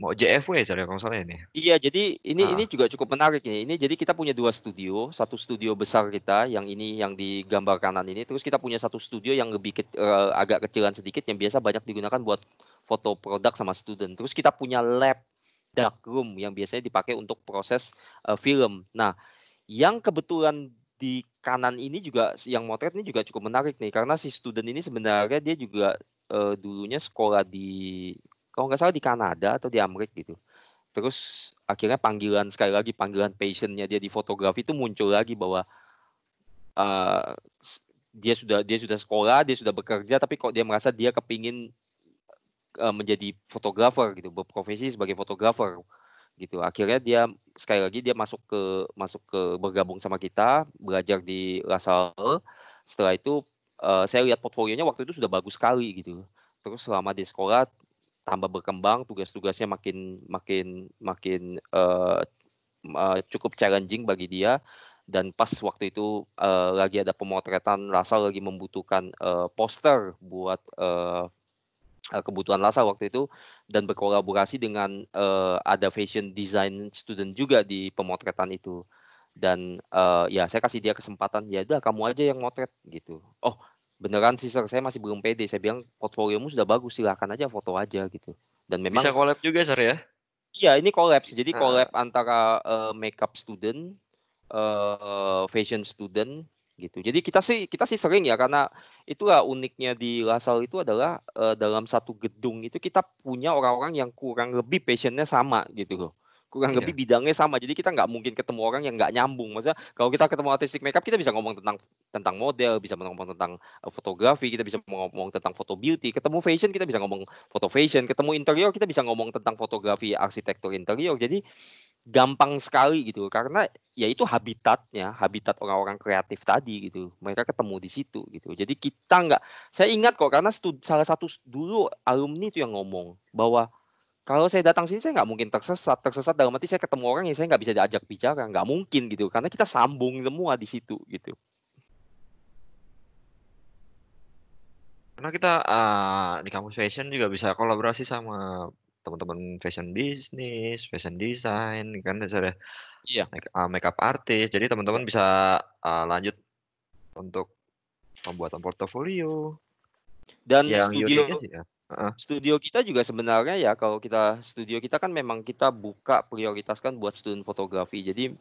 mau JFW ya, ya kalau salah ya ini. Iya, jadi ini uh. ini juga cukup menarik nih. Ini jadi kita punya dua studio, satu studio besar kita yang ini yang di gambar kanan ini, terus kita punya satu studio yang lebih ke, uh, agak kecilan sedikit yang biasa banyak digunakan buat foto produk sama student. Terus kita punya lab darkroom yang biasanya dipakai untuk proses uh, film. Nah, yang kebetulan di kanan ini juga yang motret ini juga cukup menarik nih karena si student ini sebenarnya dia juga uh, dulunya sekolah di kalau nggak salah di Kanada atau di Amerika gitu. Terus akhirnya panggilan sekali lagi panggilan passionnya dia di fotografi itu muncul lagi bahwa uh, dia sudah dia sudah sekolah dia sudah bekerja tapi kok dia merasa dia kepingin Eh, menjadi fotografer gitu, berprofesi sebagai fotografer gitu. Akhirnya dia sekali lagi dia masuk ke masuk ke bergabung sama kita, belajar di Lasalle. Setelah itu uh, saya lihat portfolionya waktu itu sudah bagus sekali gitu. Terus selama di sekolah tambah berkembang, tugas-tugasnya makin makin makin uh, cukup challenging bagi dia dan pas waktu itu uh, lagi ada pemotretan Lasalle lagi membutuhkan uh, poster buat uh, Eh, kebutuhan Lasa waktu itu dan berkolaborasi dengan uh, ada fashion design student juga di pemotretan itu dan uh, ya saya kasih dia kesempatan ya udah kamu aja yang motret gitu oh beneran sih saya masih belum pede saya bilang mu sudah bagus silahkan aja foto aja gitu dan memang bisa collab juga sir ya iya ini collab jadi ah. collab uh. antara uh, makeup student uh, fashion student gitu. Jadi kita sih kita sih sering ya karena itulah uniknya di Lasal itu adalah uh, dalam satu gedung itu kita punya orang-orang yang kurang lebih passionnya sama gitu loh kurang lebih iya. yeah. bidangnya sama. Jadi kita nggak mungkin ketemu orang yang nggak nyambung. Maksudnya kalau kita ketemu artistik makeup kita bisa ngomong tentang tentang model, bisa ngomong tentang eh, fotografi, kita bisa ngomong tentang foto beauty. Ketemu fashion kita bisa ngomong foto fashion. Ketemu interior kita bisa ngomong tentang fotografi, arsitektur interior. Jadi gampang sekali gitu karena ya itu habitatnya habitat orang-orang kreatif tadi gitu mereka ketemu di situ gitu jadi kita nggak saya ingat kok karena salah satu dulu alumni itu yang ngomong bahwa kalau saya datang sini saya nggak mungkin tersesat tersesat dalam arti saya ketemu orang yang saya nggak bisa diajak bicara nggak mungkin gitu karena kita sambung semua di situ gitu karena kita uh, di kampus fashion juga bisa kolaborasi sama teman-teman fashion business, fashion design kan ada iya. Eh, makeup artist jadi teman-teman bisa uh, lanjut untuk pembuatan portofolio dan yang studio ya. Studio kita juga sebenarnya ya kalau kita studio kita kan memang kita buka prioritaskan buat student fotografi. Jadi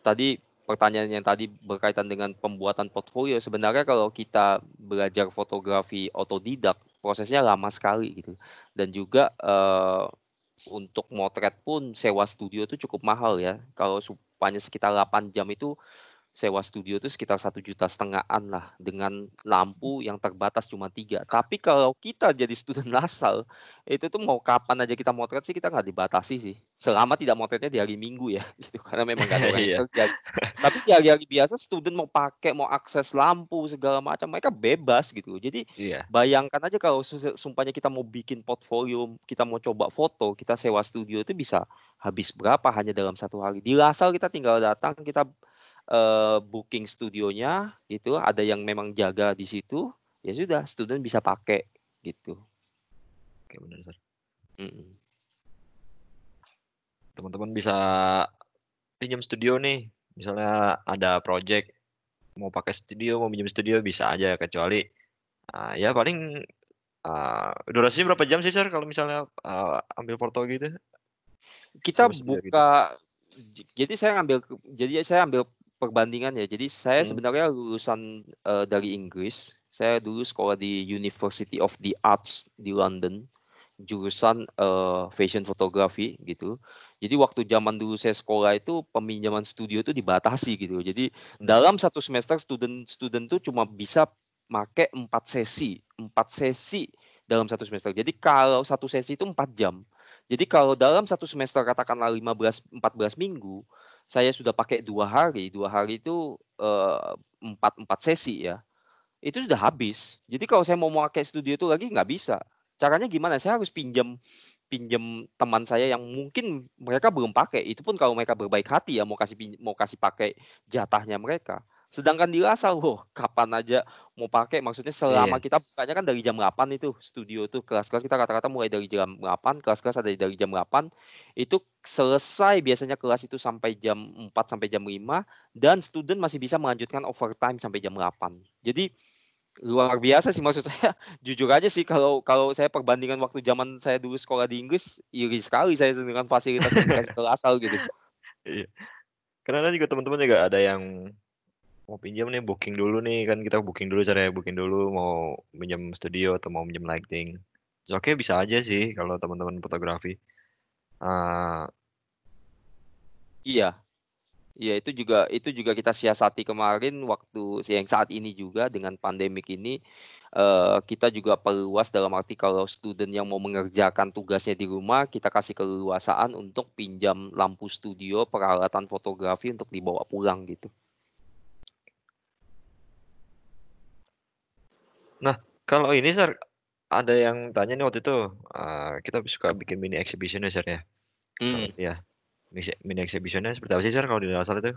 tadi pertanyaan yang tadi berkaitan dengan pembuatan portfolio sebenarnya kalau kita belajar fotografi otodidak prosesnya lama sekali gitu. Dan juga uh, untuk motret pun sewa studio itu cukup mahal ya. Kalau supanya sekitar 8 jam itu sewa studio itu sekitar satu juta setengahan lah dengan lampu yang terbatas cuma tiga. Tapi kalau kita jadi student asal itu tuh mau kapan aja kita motret sih kita nggak dibatasi sih. Selama tidak motretnya di hari Minggu ya, gitu karena memang nggak ada orang iya. kerja. Tapi di hari-hari biasa student mau pakai mau akses lampu segala macam mereka bebas gitu. Jadi yeah. bayangkan aja kalau sumpahnya kita mau bikin portfolio, kita mau coba foto, kita sewa studio itu bisa habis berapa hanya dalam satu hari. Di Lasal kita tinggal datang kita uh, booking studionya gitu, ada yang memang jaga di situ, ya sudah student bisa pakai gitu. Oke benar sir. Teman-teman bisa pinjam studio nih, misalnya ada project mau pakai studio, mau pinjam studio bisa aja kecuali uh, ya paling uh, durasinya berapa jam sih sir kalau misalnya uh, ambil foto gitu? Kita Sama buka gitu. jadi saya ngambil jadi saya ambil perbandingan ya. Jadi saya hmm. sebenarnya lulusan uh, dari Inggris. Saya dulu sekolah di University of the Arts di London, jurusan uh, fashion photography gitu. Jadi waktu zaman dulu saya sekolah itu peminjaman studio itu dibatasi gitu. Jadi hmm. dalam satu semester student-student tuh cuma bisa make empat sesi, empat sesi dalam satu semester. Jadi kalau satu sesi itu empat jam. Jadi kalau dalam satu semester katakanlah 15 14 minggu, saya sudah pakai dua hari, dua hari itu eh, empat empat sesi ya, itu sudah habis. Jadi kalau saya mau pakai studio itu lagi nggak bisa. Caranya gimana? Saya harus pinjam pinjam teman saya yang mungkin mereka belum pakai. Itu pun kalau mereka berbaik hati ya mau kasih mau kasih pakai jatahnya mereka. Sedangkan di Lasa, wow, kapan aja mau pakai. Maksudnya selama yes. Iya. kita bukanya kan dari jam 8 itu studio tuh kelas-kelas kita kata-kata mulai dari jam 8, kelas-kelas ada dari jam 8. Itu selesai biasanya kelas itu sampai jam 4 sampai jam 5 dan student masih bisa melanjutkan overtime sampai jam 8. Jadi luar biasa sih maksud saya jujur aja sih kalau kalau saya perbandingan waktu zaman saya dulu sekolah di Inggris iri sekali saya dengan fasilitas kelas asal gitu iya karena juga teman-teman juga ada yang mau pinjam nih booking dulu nih kan kita booking dulu cara booking dulu mau pinjam studio atau mau pinjam lighting. Oke okay, bisa aja sih kalau teman-teman fotografi. Uh, iya. Iya itu juga itu juga kita siasati kemarin waktu yang saat ini juga dengan pandemik ini Uh, kita juga perluas dalam arti kalau student yang mau mengerjakan tugasnya di rumah, kita kasih keleluasaan untuk pinjam lampu studio, peralatan fotografi untuk dibawa pulang gitu. Nah, kalau ini Sir, ada yang tanya nih waktu itu, uh, kita suka bikin mini exhibition ya Sir ya? Hmm. Ya, mini exhibitionnya seperti apa sih Sir kalau di dalam itu?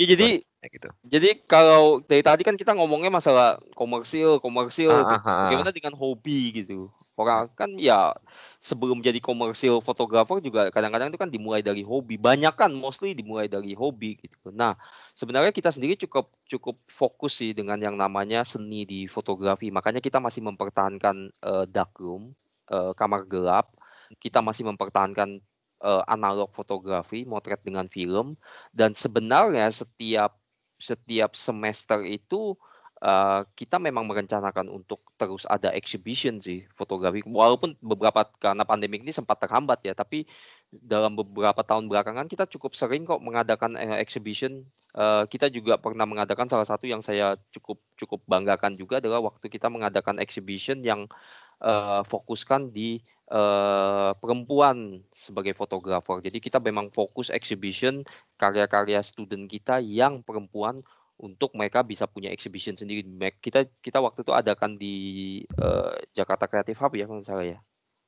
Ya jadi, ya, gitu. jadi kalau dari tadi kan kita ngomongnya masalah komersil, komersil, ah, gitu. ah, ah. gimana dengan hobi gitu? orang kan ya sebelum jadi komersil fotografer juga kadang-kadang itu kan dimulai dari hobi banyak kan mostly dimulai dari hobi gitu nah sebenarnya kita sendiri cukup cukup fokus sih dengan yang namanya seni di fotografi makanya kita masih mempertahankan uh, darkroom uh, kamar gelap kita masih mempertahankan uh, analog fotografi motret dengan film dan sebenarnya setiap setiap semester itu Eh, kita memang merencanakan untuk terus ada exhibition sih fotografi walaupun beberapa karena pandemik ini sempat terhambat ya tapi dalam beberapa tahun belakangan kita cukup sering kok mengadakan uh, exhibition uh, kita juga pernah mengadakan salah satu yang saya cukup cukup banggakan juga adalah waktu kita mengadakan exhibition yang uh, fokuskan di uh, perempuan sebagai fotografer. Jadi kita memang fokus exhibition karya-karya student kita yang perempuan untuk mereka bisa punya exhibition sendiri. Kita kita waktu itu adakan di uh, Jakarta Creative Hub ya kalau saya ya.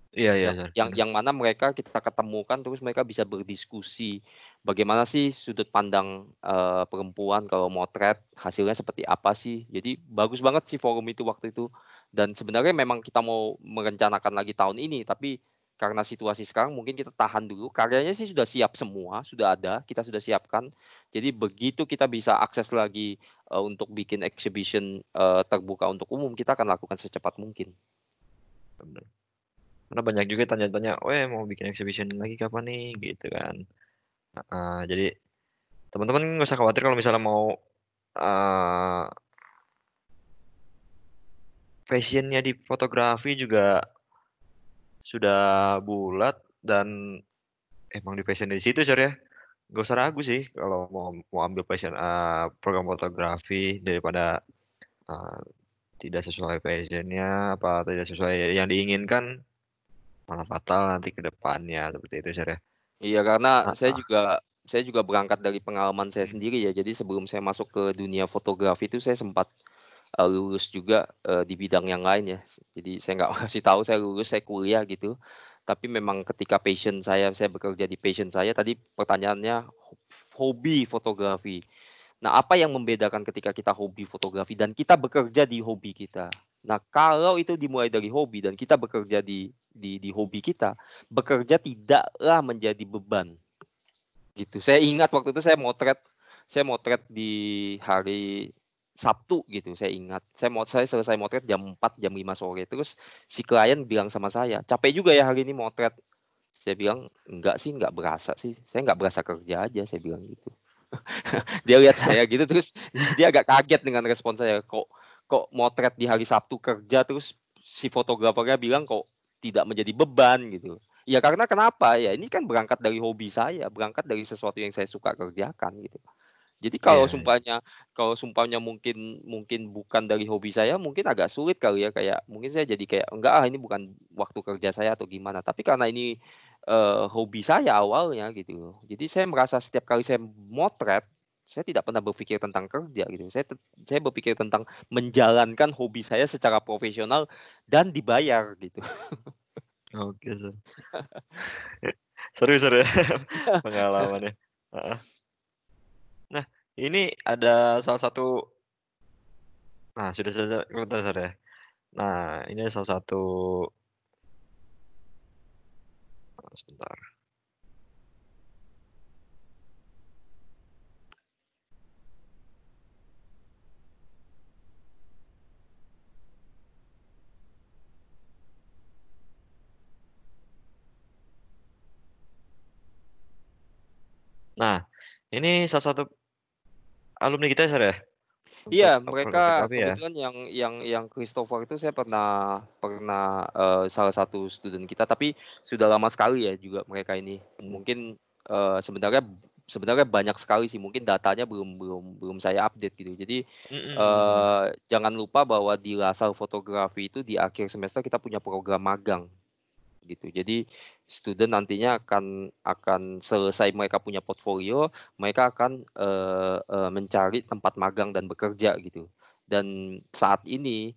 Iya iya, iya. Yang, yang mana mereka kita ketemukan terus mereka bisa berdiskusi bagaimana sih sudut pandang uh, perempuan kalau motret hasilnya seperti apa sih. Jadi bagus banget sih forum itu waktu itu dan sebenarnya memang kita mau merencanakan lagi tahun ini tapi karena situasi sekarang mungkin kita tahan dulu. Karyanya sih sudah siap semua, sudah ada, kita sudah siapkan. Jadi begitu kita bisa akses lagi uh, untuk bikin exhibition uh, terbuka untuk umum, kita akan lakukan secepat mungkin. Benar. Karena banyak juga tanya-tanya, "Weh, oh, ya, mau bikin exhibition lagi kapan nih?" gitu kan. Uh, jadi teman-teman nggak usah khawatir kalau misalnya mau uh, passionnya di fotografi juga sudah bulat dan emang di fashion di situ sure ya gak usah ragu sih kalau mau mau ambil passion uh, program fotografi daripada uh, tidak sesuai passionnya apa tidak sesuai yang diinginkan malah fatal nanti ke depannya seperti itu sih ya. Iya karena uh, saya juga saya juga berangkat dari pengalaman saya sendiri ya. Jadi sebelum saya masuk ke dunia fotografi itu saya sempat uh, lulus juga uh, di bidang yang lain ya. Jadi saya nggak kasih tahu saya lulus saya kuliah gitu tapi memang ketika passion saya saya bekerja di passion saya tadi pertanyaannya hobi fotografi nah apa yang membedakan ketika kita hobi fotografi dan kita bekerja di hobi kita nah kalau itu dimulai dari hobi dan kita bekerja di di, di hobi kita bekerja tidaklah menjadi beban gitu saya ingat waktu itu saya motret saya motret di hari Sabtu gitu saya ingat saya mau saya selesai motret jam 4 jam 5 sore terus si klien bilang sama saya capek juga ya hari ini motret saya bilang enggak sih enggak berasa sih saya enggak berasa kerja aja saya bilang gitu dia lihat saya gitu terus dia agak kaget dengan respon saya kok kok motret di hari Sabtu kerja terus si fotografernya bilang kok tidak menjadi beban gitu ya karena kenapa ya ini kan berangkat dari hobi saya berangkat dari sesuatu yang saya suka kerjakan gitu jadi kalau yeah. Iya. sumpahnya kalau sumpahnya mungkin mungkin bukan dari hobi saya mungkin agak sulit kali ya kayak mungkin saya jadi kayak enggak ah ini bukan waktu kerja saya atau gimana. Tapi karena ini uh, hobi saya awalnya gitu. Jadi saya merasa setiap kali saya motret saya tidak pernah berpikir tentang kerja gitu. Saya saya berpikir tentang menjalankan hobi saya secara profesional dan dibayar gitu. Oke, okay, seru seru pengalamannya. Uh -huh ini ada salah satu nah sudah selesai ya nah ini salah satu nah, sebentar Nah, ini salah satu alumni kita ya? Iya, mereka ya? kebetulan ya? yang yang yang Christopher itu saya pernah pernah uh, salah satu student kita tapi sudah lama sekali ya juga mereka ini. Mungkin uh, sebenarnya sebenarnya banyak sekali sih mungkin datanya belum belum belum saya update gitu jadi mm-hmm. uh, jangan lupa bahwa di Lasal Fotografi itu di akhir semester kita punya program magang gitu. Jadi student nantinya akan akan selesai mereka punya portfolio, mereka akan uh, uh, mencari tempat magang dan bekerja gitu. Dan saat ini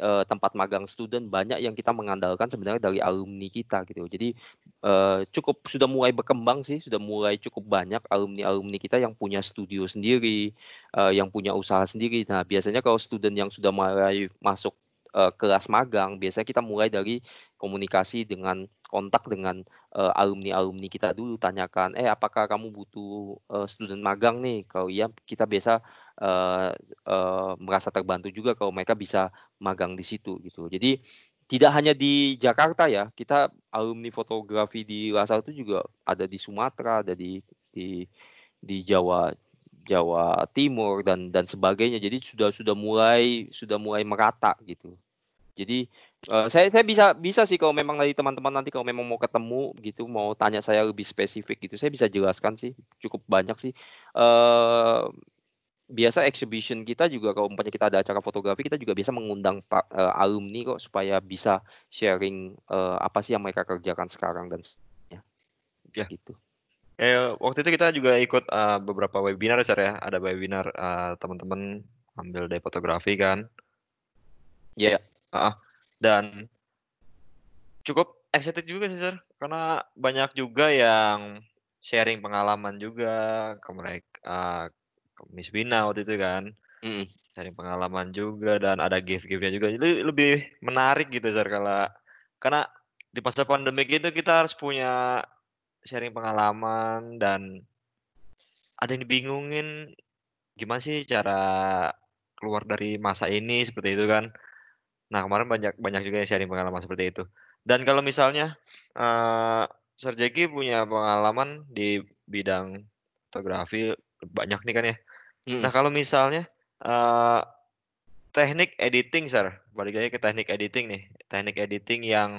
uh, tempat magang student banyak yang kita mengandalkan sebenarnya dari alumni kita gitu. Jadi uh, cukup sudah mulai berkembang sih, sudah mulai cukup banyak alumni-alumni kita yang punya studio sendiri, uh, yang punya usaha sendiri. Nah, biasanya kalau student yang sudah mulai masuk uh, kelas magang biasanya kita mulai dari komunikasi dengan kontak dengan uh, eh, alumni alumni kita dulu tanyakan eh apakah kamu butuh uh, student magang nih kalau iya kita biasa uh, uh, merasa terbantu juga kalau mereka bisa magang di situ gitu jadi tidak hanya di Jakarta ya, kita alumni fotografi di Lasar itu juga ada di Sumatera, ada di di di Jawa Jawa Timur dan dan sebagainya. Jadi sudah sudah mulai sudah mulai merata gitu. Jadi uh, saya saya bisa bisa sih kalau memang dari teman-teman nanti kalau memang mau ketemu gitu mau tanya saya lebih spesifik gitu saya bisa jelaskan sih cukup banyak sih. Uh, biasa exhibition kita juga kalau umpamanya kita ada acara fotografi kita juga bisa mengundang pak, uh, eh, alumni kok supaya bisa sharing uh, apa sih yang mereka kerjakan sekarang dan ya, ya. gitu. Eh, waktu itu kita juga ikut uh, beberapa webinar ya, ya. Ada webinar uh, teman-teman ambil dari fotografi kan. Iya. Yeah. Ah, dan cukup excited juga sih sir karena banyak juga yang sharing pengalaman juga ke mereka eh, ke Miss Bina waktu itu kan mm. sharing pengalaman juga dan ada gift-giftnya juga jadi lebih menarik gitu sir karena di masa pandemi itu kita harus punya sharing pengalaman dan ada yang dibingungin gimana sih cara keluar dari masa ini seperti itu kan Nah kemarin banyak banyak juga yang sharing pengalaman seperti itu. Dan kalau misalnya uh, eh, Serjeki punya pengalaman di bidang fotografi banyak nih kan ya. Hmm. Nah kalau misalnya uh, teknik editing sir, balik lagi ke teknik editing nih, teknik editing yang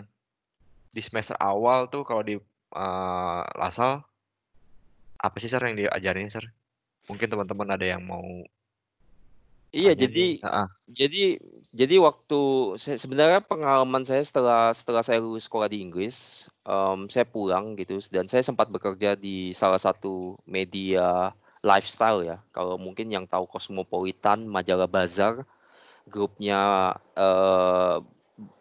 di semester awal tuh kalau di uh, Lasal apa sih sir yang diajarin sir? Mungkin teman-teman ada yang mau Iya, jadi jadi jadi waktu saya, sebenarnya pengalaman saya setelah setelah saya lulus sekolah di Inggris, um, saya pulang gitu dan saya sempat bekerja di salah satu media lifestyle ya. Kalau mungkin yang tahu Cosmopolitan, majalah Bazar, grupnya uh,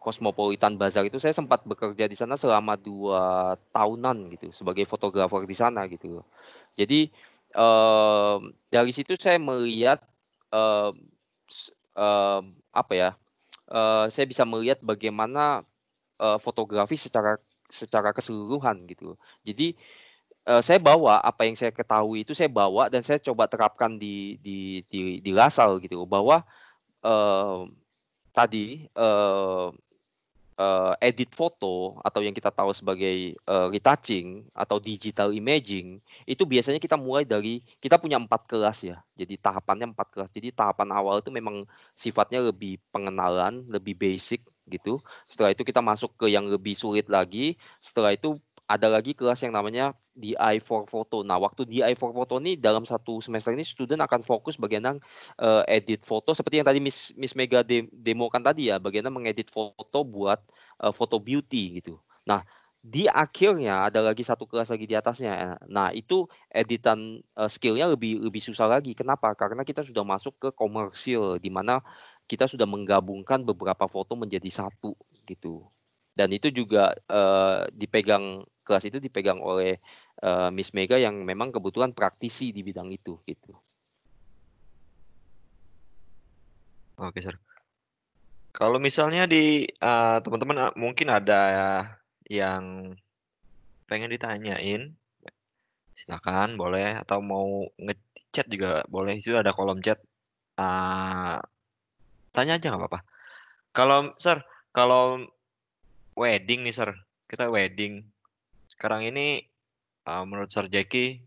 Cosmopolitan Bazar itu saya sempat bekerja di sana selama dua tahunan gitu sebagai fotografer di sana gitu. Jadi uh, dari situ saya melihat uh, uh, apa ya? Uh, saya bisa melihat bagaimana uh, fotografi secara secara keseluruhan gitu. Jadi uh, saya bawa apa yang saya ketahui itu saya bawa dan saya coba terapkan di di di, di Lasal gitu bahwa uh, tadi uh, uh, edit foto atau yang kita tahu sebagai uh, retouching atau digital imaging itu biasanya kita mulai dari kita punya empat kelas ya jadi tahapannya empat kelas jadi tahapan awal itu memang sifatnya lebih pengenalan lebih basic gitu setelah itu kita masuk ke yang lebih sulit lagi setelah itu ada lagi kelas yang namanya DI for Foto. Nah, waktu DI for Foto ini dalam satu semester ini student akan fokus bagaimana uh, edit foto seperti yang tadi Miss Miss Mega de kan tadi ya, bagaimana mengedit foto buat uh, foto beauty gitu. Nah, di akhirnya ada lagi satu kelas lagi di atasnya. Nah, itu editan uh, skillnya lebih lebih susah lagi. Kenapa? Karena kita sudah masuk ke komersil di mana kita sudah menggabungkan beberapa foto menjadi satu gitu dan itu juga uh, dipegang kelas itu dipegang oleh uh, Miss Mega yang memang kebetulan praktisi di bidang itu gitu. Oke, Sir. Kalau misalnya di teman eh, teman-teman mungkin ada yang pengen ditanyain, silakan boleh atau mau ngechat juga boleh. Itu ada kolom chat. Uh, tanya aja nggak apa-apa. Kalau Sir, kalau wedding nih Sir. Kita wedding. Sekarang ini uh, menurut Sir Jackie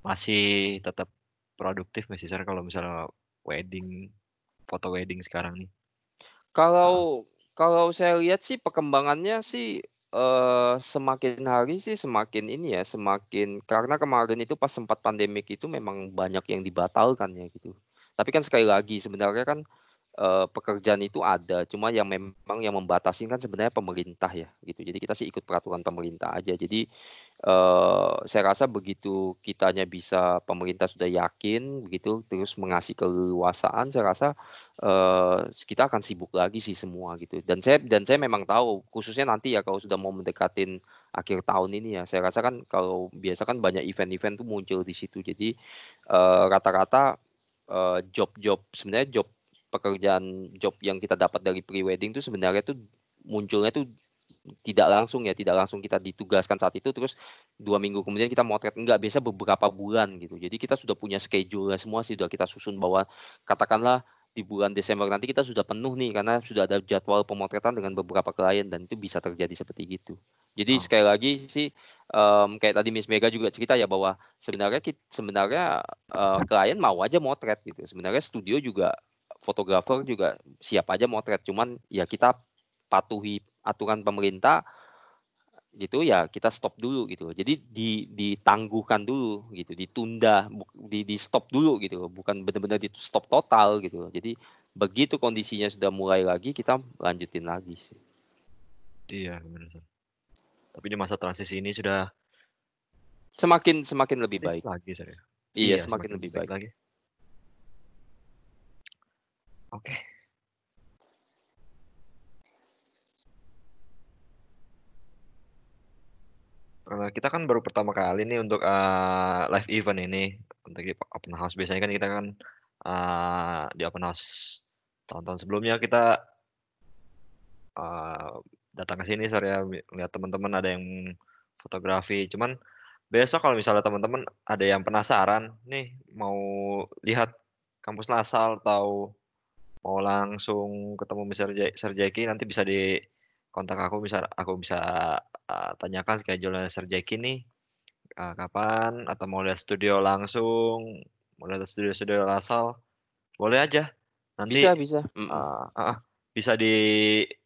masih tetap produktif masih Sir kalau misalnya wedding foto wedding sekarang nih. Kalau uh. kalau saya lihat sih perkembangannya sih Uh, semakin hari sih semakin ini ya semakin karena kemarin itu pas sempat pandemik itu memang banyak yang dibatalkan ya gitu tapi kan sekali lagi sebenarnya kan uh, pekerjaan itu ada, cuma yang memang yang membatasi kan sebenarnya pemerintah ya, gitu. Jadi kita sih ikut peraturan pemerintah aja. Jadi uh, saya rasa begitu kitanya bisa pemerintah sudah yakin, begitu terus mengasih keleluasaan, saya rasa uh, kita akan sibuk lagi sih semua gitu. Dan saya dan saya memang tahu, khususnya nanti ya kalau sudah mau mendekatin akhir tahun ini ya, saya rasa kan kalau biasa kan banyak event-event tuh muncul di situ. Jadi rata-rata rata -rata, uh, job-job sebenarnya job pekerjaan job yang kita dapat dari pre-wedding itu sebenarnya tuh munculnya tuh tidak langsung ya tidak langsung kita ditugaskan saat itu terus dua minggu kemudian kita motret enggak biasa beberapa bulan gitu jadi kita sudah punya schedule semua sih sudah kita susun bahwa katakanlah di bulan Desember nanti kita sudah penuh nih karena sudah ada jadwal pemotretan dengan beberapa klien dan itu bisa terjadi seperti itu. Jadi oh. sekali lagi sih um, kayak tadi Miss Mega juga cerita ya bahwa sebenarnya kita, sebenarnya uh, klien mau aja motret gitu. Sebenarnya studio juga fotografer juga siap aja motret cuman ya kita patuhi aturan pemerintah gitu ya kita stop dulu gitu jadi ditangguhkan dulu gitu ditunda di, di stop dulu gitu bukan benar-benar di stop total gitu jadi begitu kondisinya sudah mulai lagi kita lanjutin lagi sih. iya benar tapi di masa transisi ini sudah semakin semakin lebih baik lagi sorry. Ya? Iya, iya semakin, semakin lebih baik, baik lagi Oke. Okay. Eh, kita kan baru pertama kali nih untuk uh, live event ini untuk di open house biasanya kan kita kan uh, di open house tahun-tahun sebelumnya kita uh, datang ke sini sorry ya lihat teman-teman ada yang fotografi cuman besok kalau misalnya teman-teman ada yang penasaran nih mau lihat kampus Lasal atau mau langsung ketemu Mr. Serjeki nanti bisa di kontak aku bisa aku bisa uh, tanyakan schedule Serjeki nih uh, kapan atau mau lihat studio langsung mau lihat studio studio asal boleh aja nanti bisa bisa uh, uh, uh, bisa di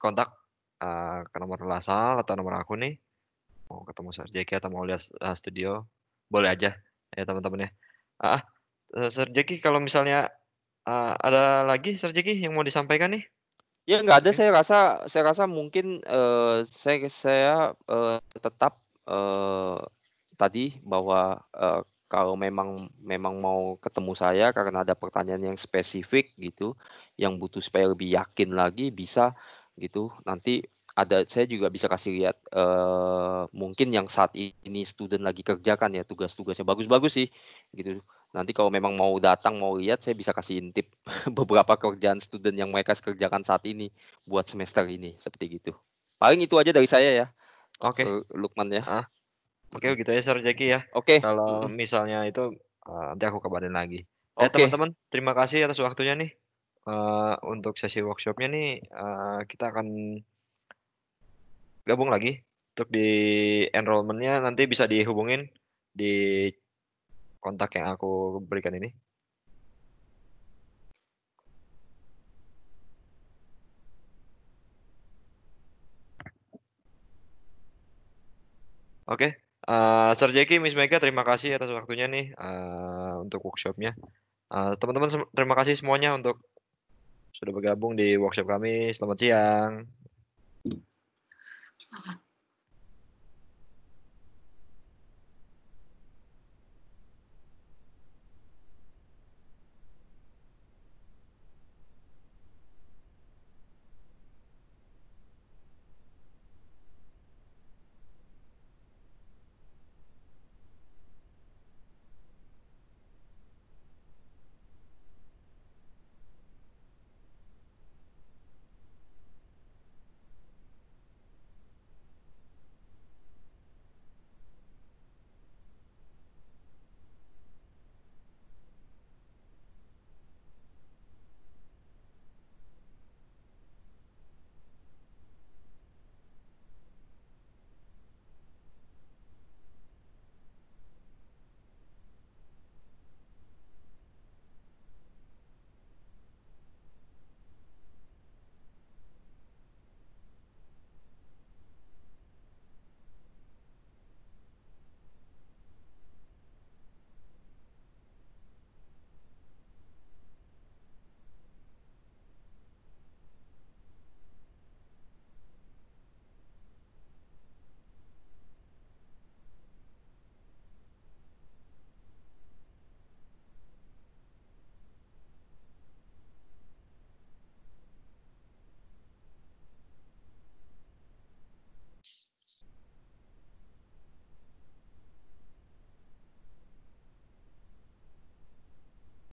kontak uh, eh, ke nomor lasal atau nomor aku nih mau ketemu Serjeki atau mau lihat uh, studio boleh aja ya teman-teman ya ah uh, Serjeki kalau misalnya Uh, ada lagi Sergei yang mau disampaikan nih? Ya nggak ada. Saya rasa saya rasa mungkin uh, saya saya uh, tetap uh, tadi bahwa uh, kalau memang memang mau ketemu saya karena ada pertanyaan yang spesifik gitu yang butuh supaya lebih yakin lagi bisa gitu nanti ada saya juga bisa kasih lihat uh, mungkin yang saat ini student lagi kerjakan ya tugas-tugasnya bagus-bagus sih gitu. Nanti kalau memang mau datang mau lihat saya bisa kasih intip beberapa kerjaan student yang mereka kerjakan saat ini buat semester ini seperti gitu. Paling itu aja dari saya ya. Oke. Okay. Lukman ya. Ah. Oke okay, gitu ya Sir Jackie ya. Oke. Okay. Kalau misalnya itu uh, nanti aku kabarin lagi. Eh, Oke. Okay. Eh, teman-teman, terima kasih atas waktunya nih. Uh, untuk sesi workshopnya nih uh, kita akan gabung lagi untuk di enrollmentnya nanti bisa dihubungin di kontak yang aku berikan ini. Oke, okay. uh, eh, Sir Jeki, Miss Mega, terima kasih atas waktunya nih uh, untuk workshopnya. teman eh, teman-teman, terima kasih semuanya untuk sudah bergabung di workshop kami. Selamat siang. Thank uh-huh. you.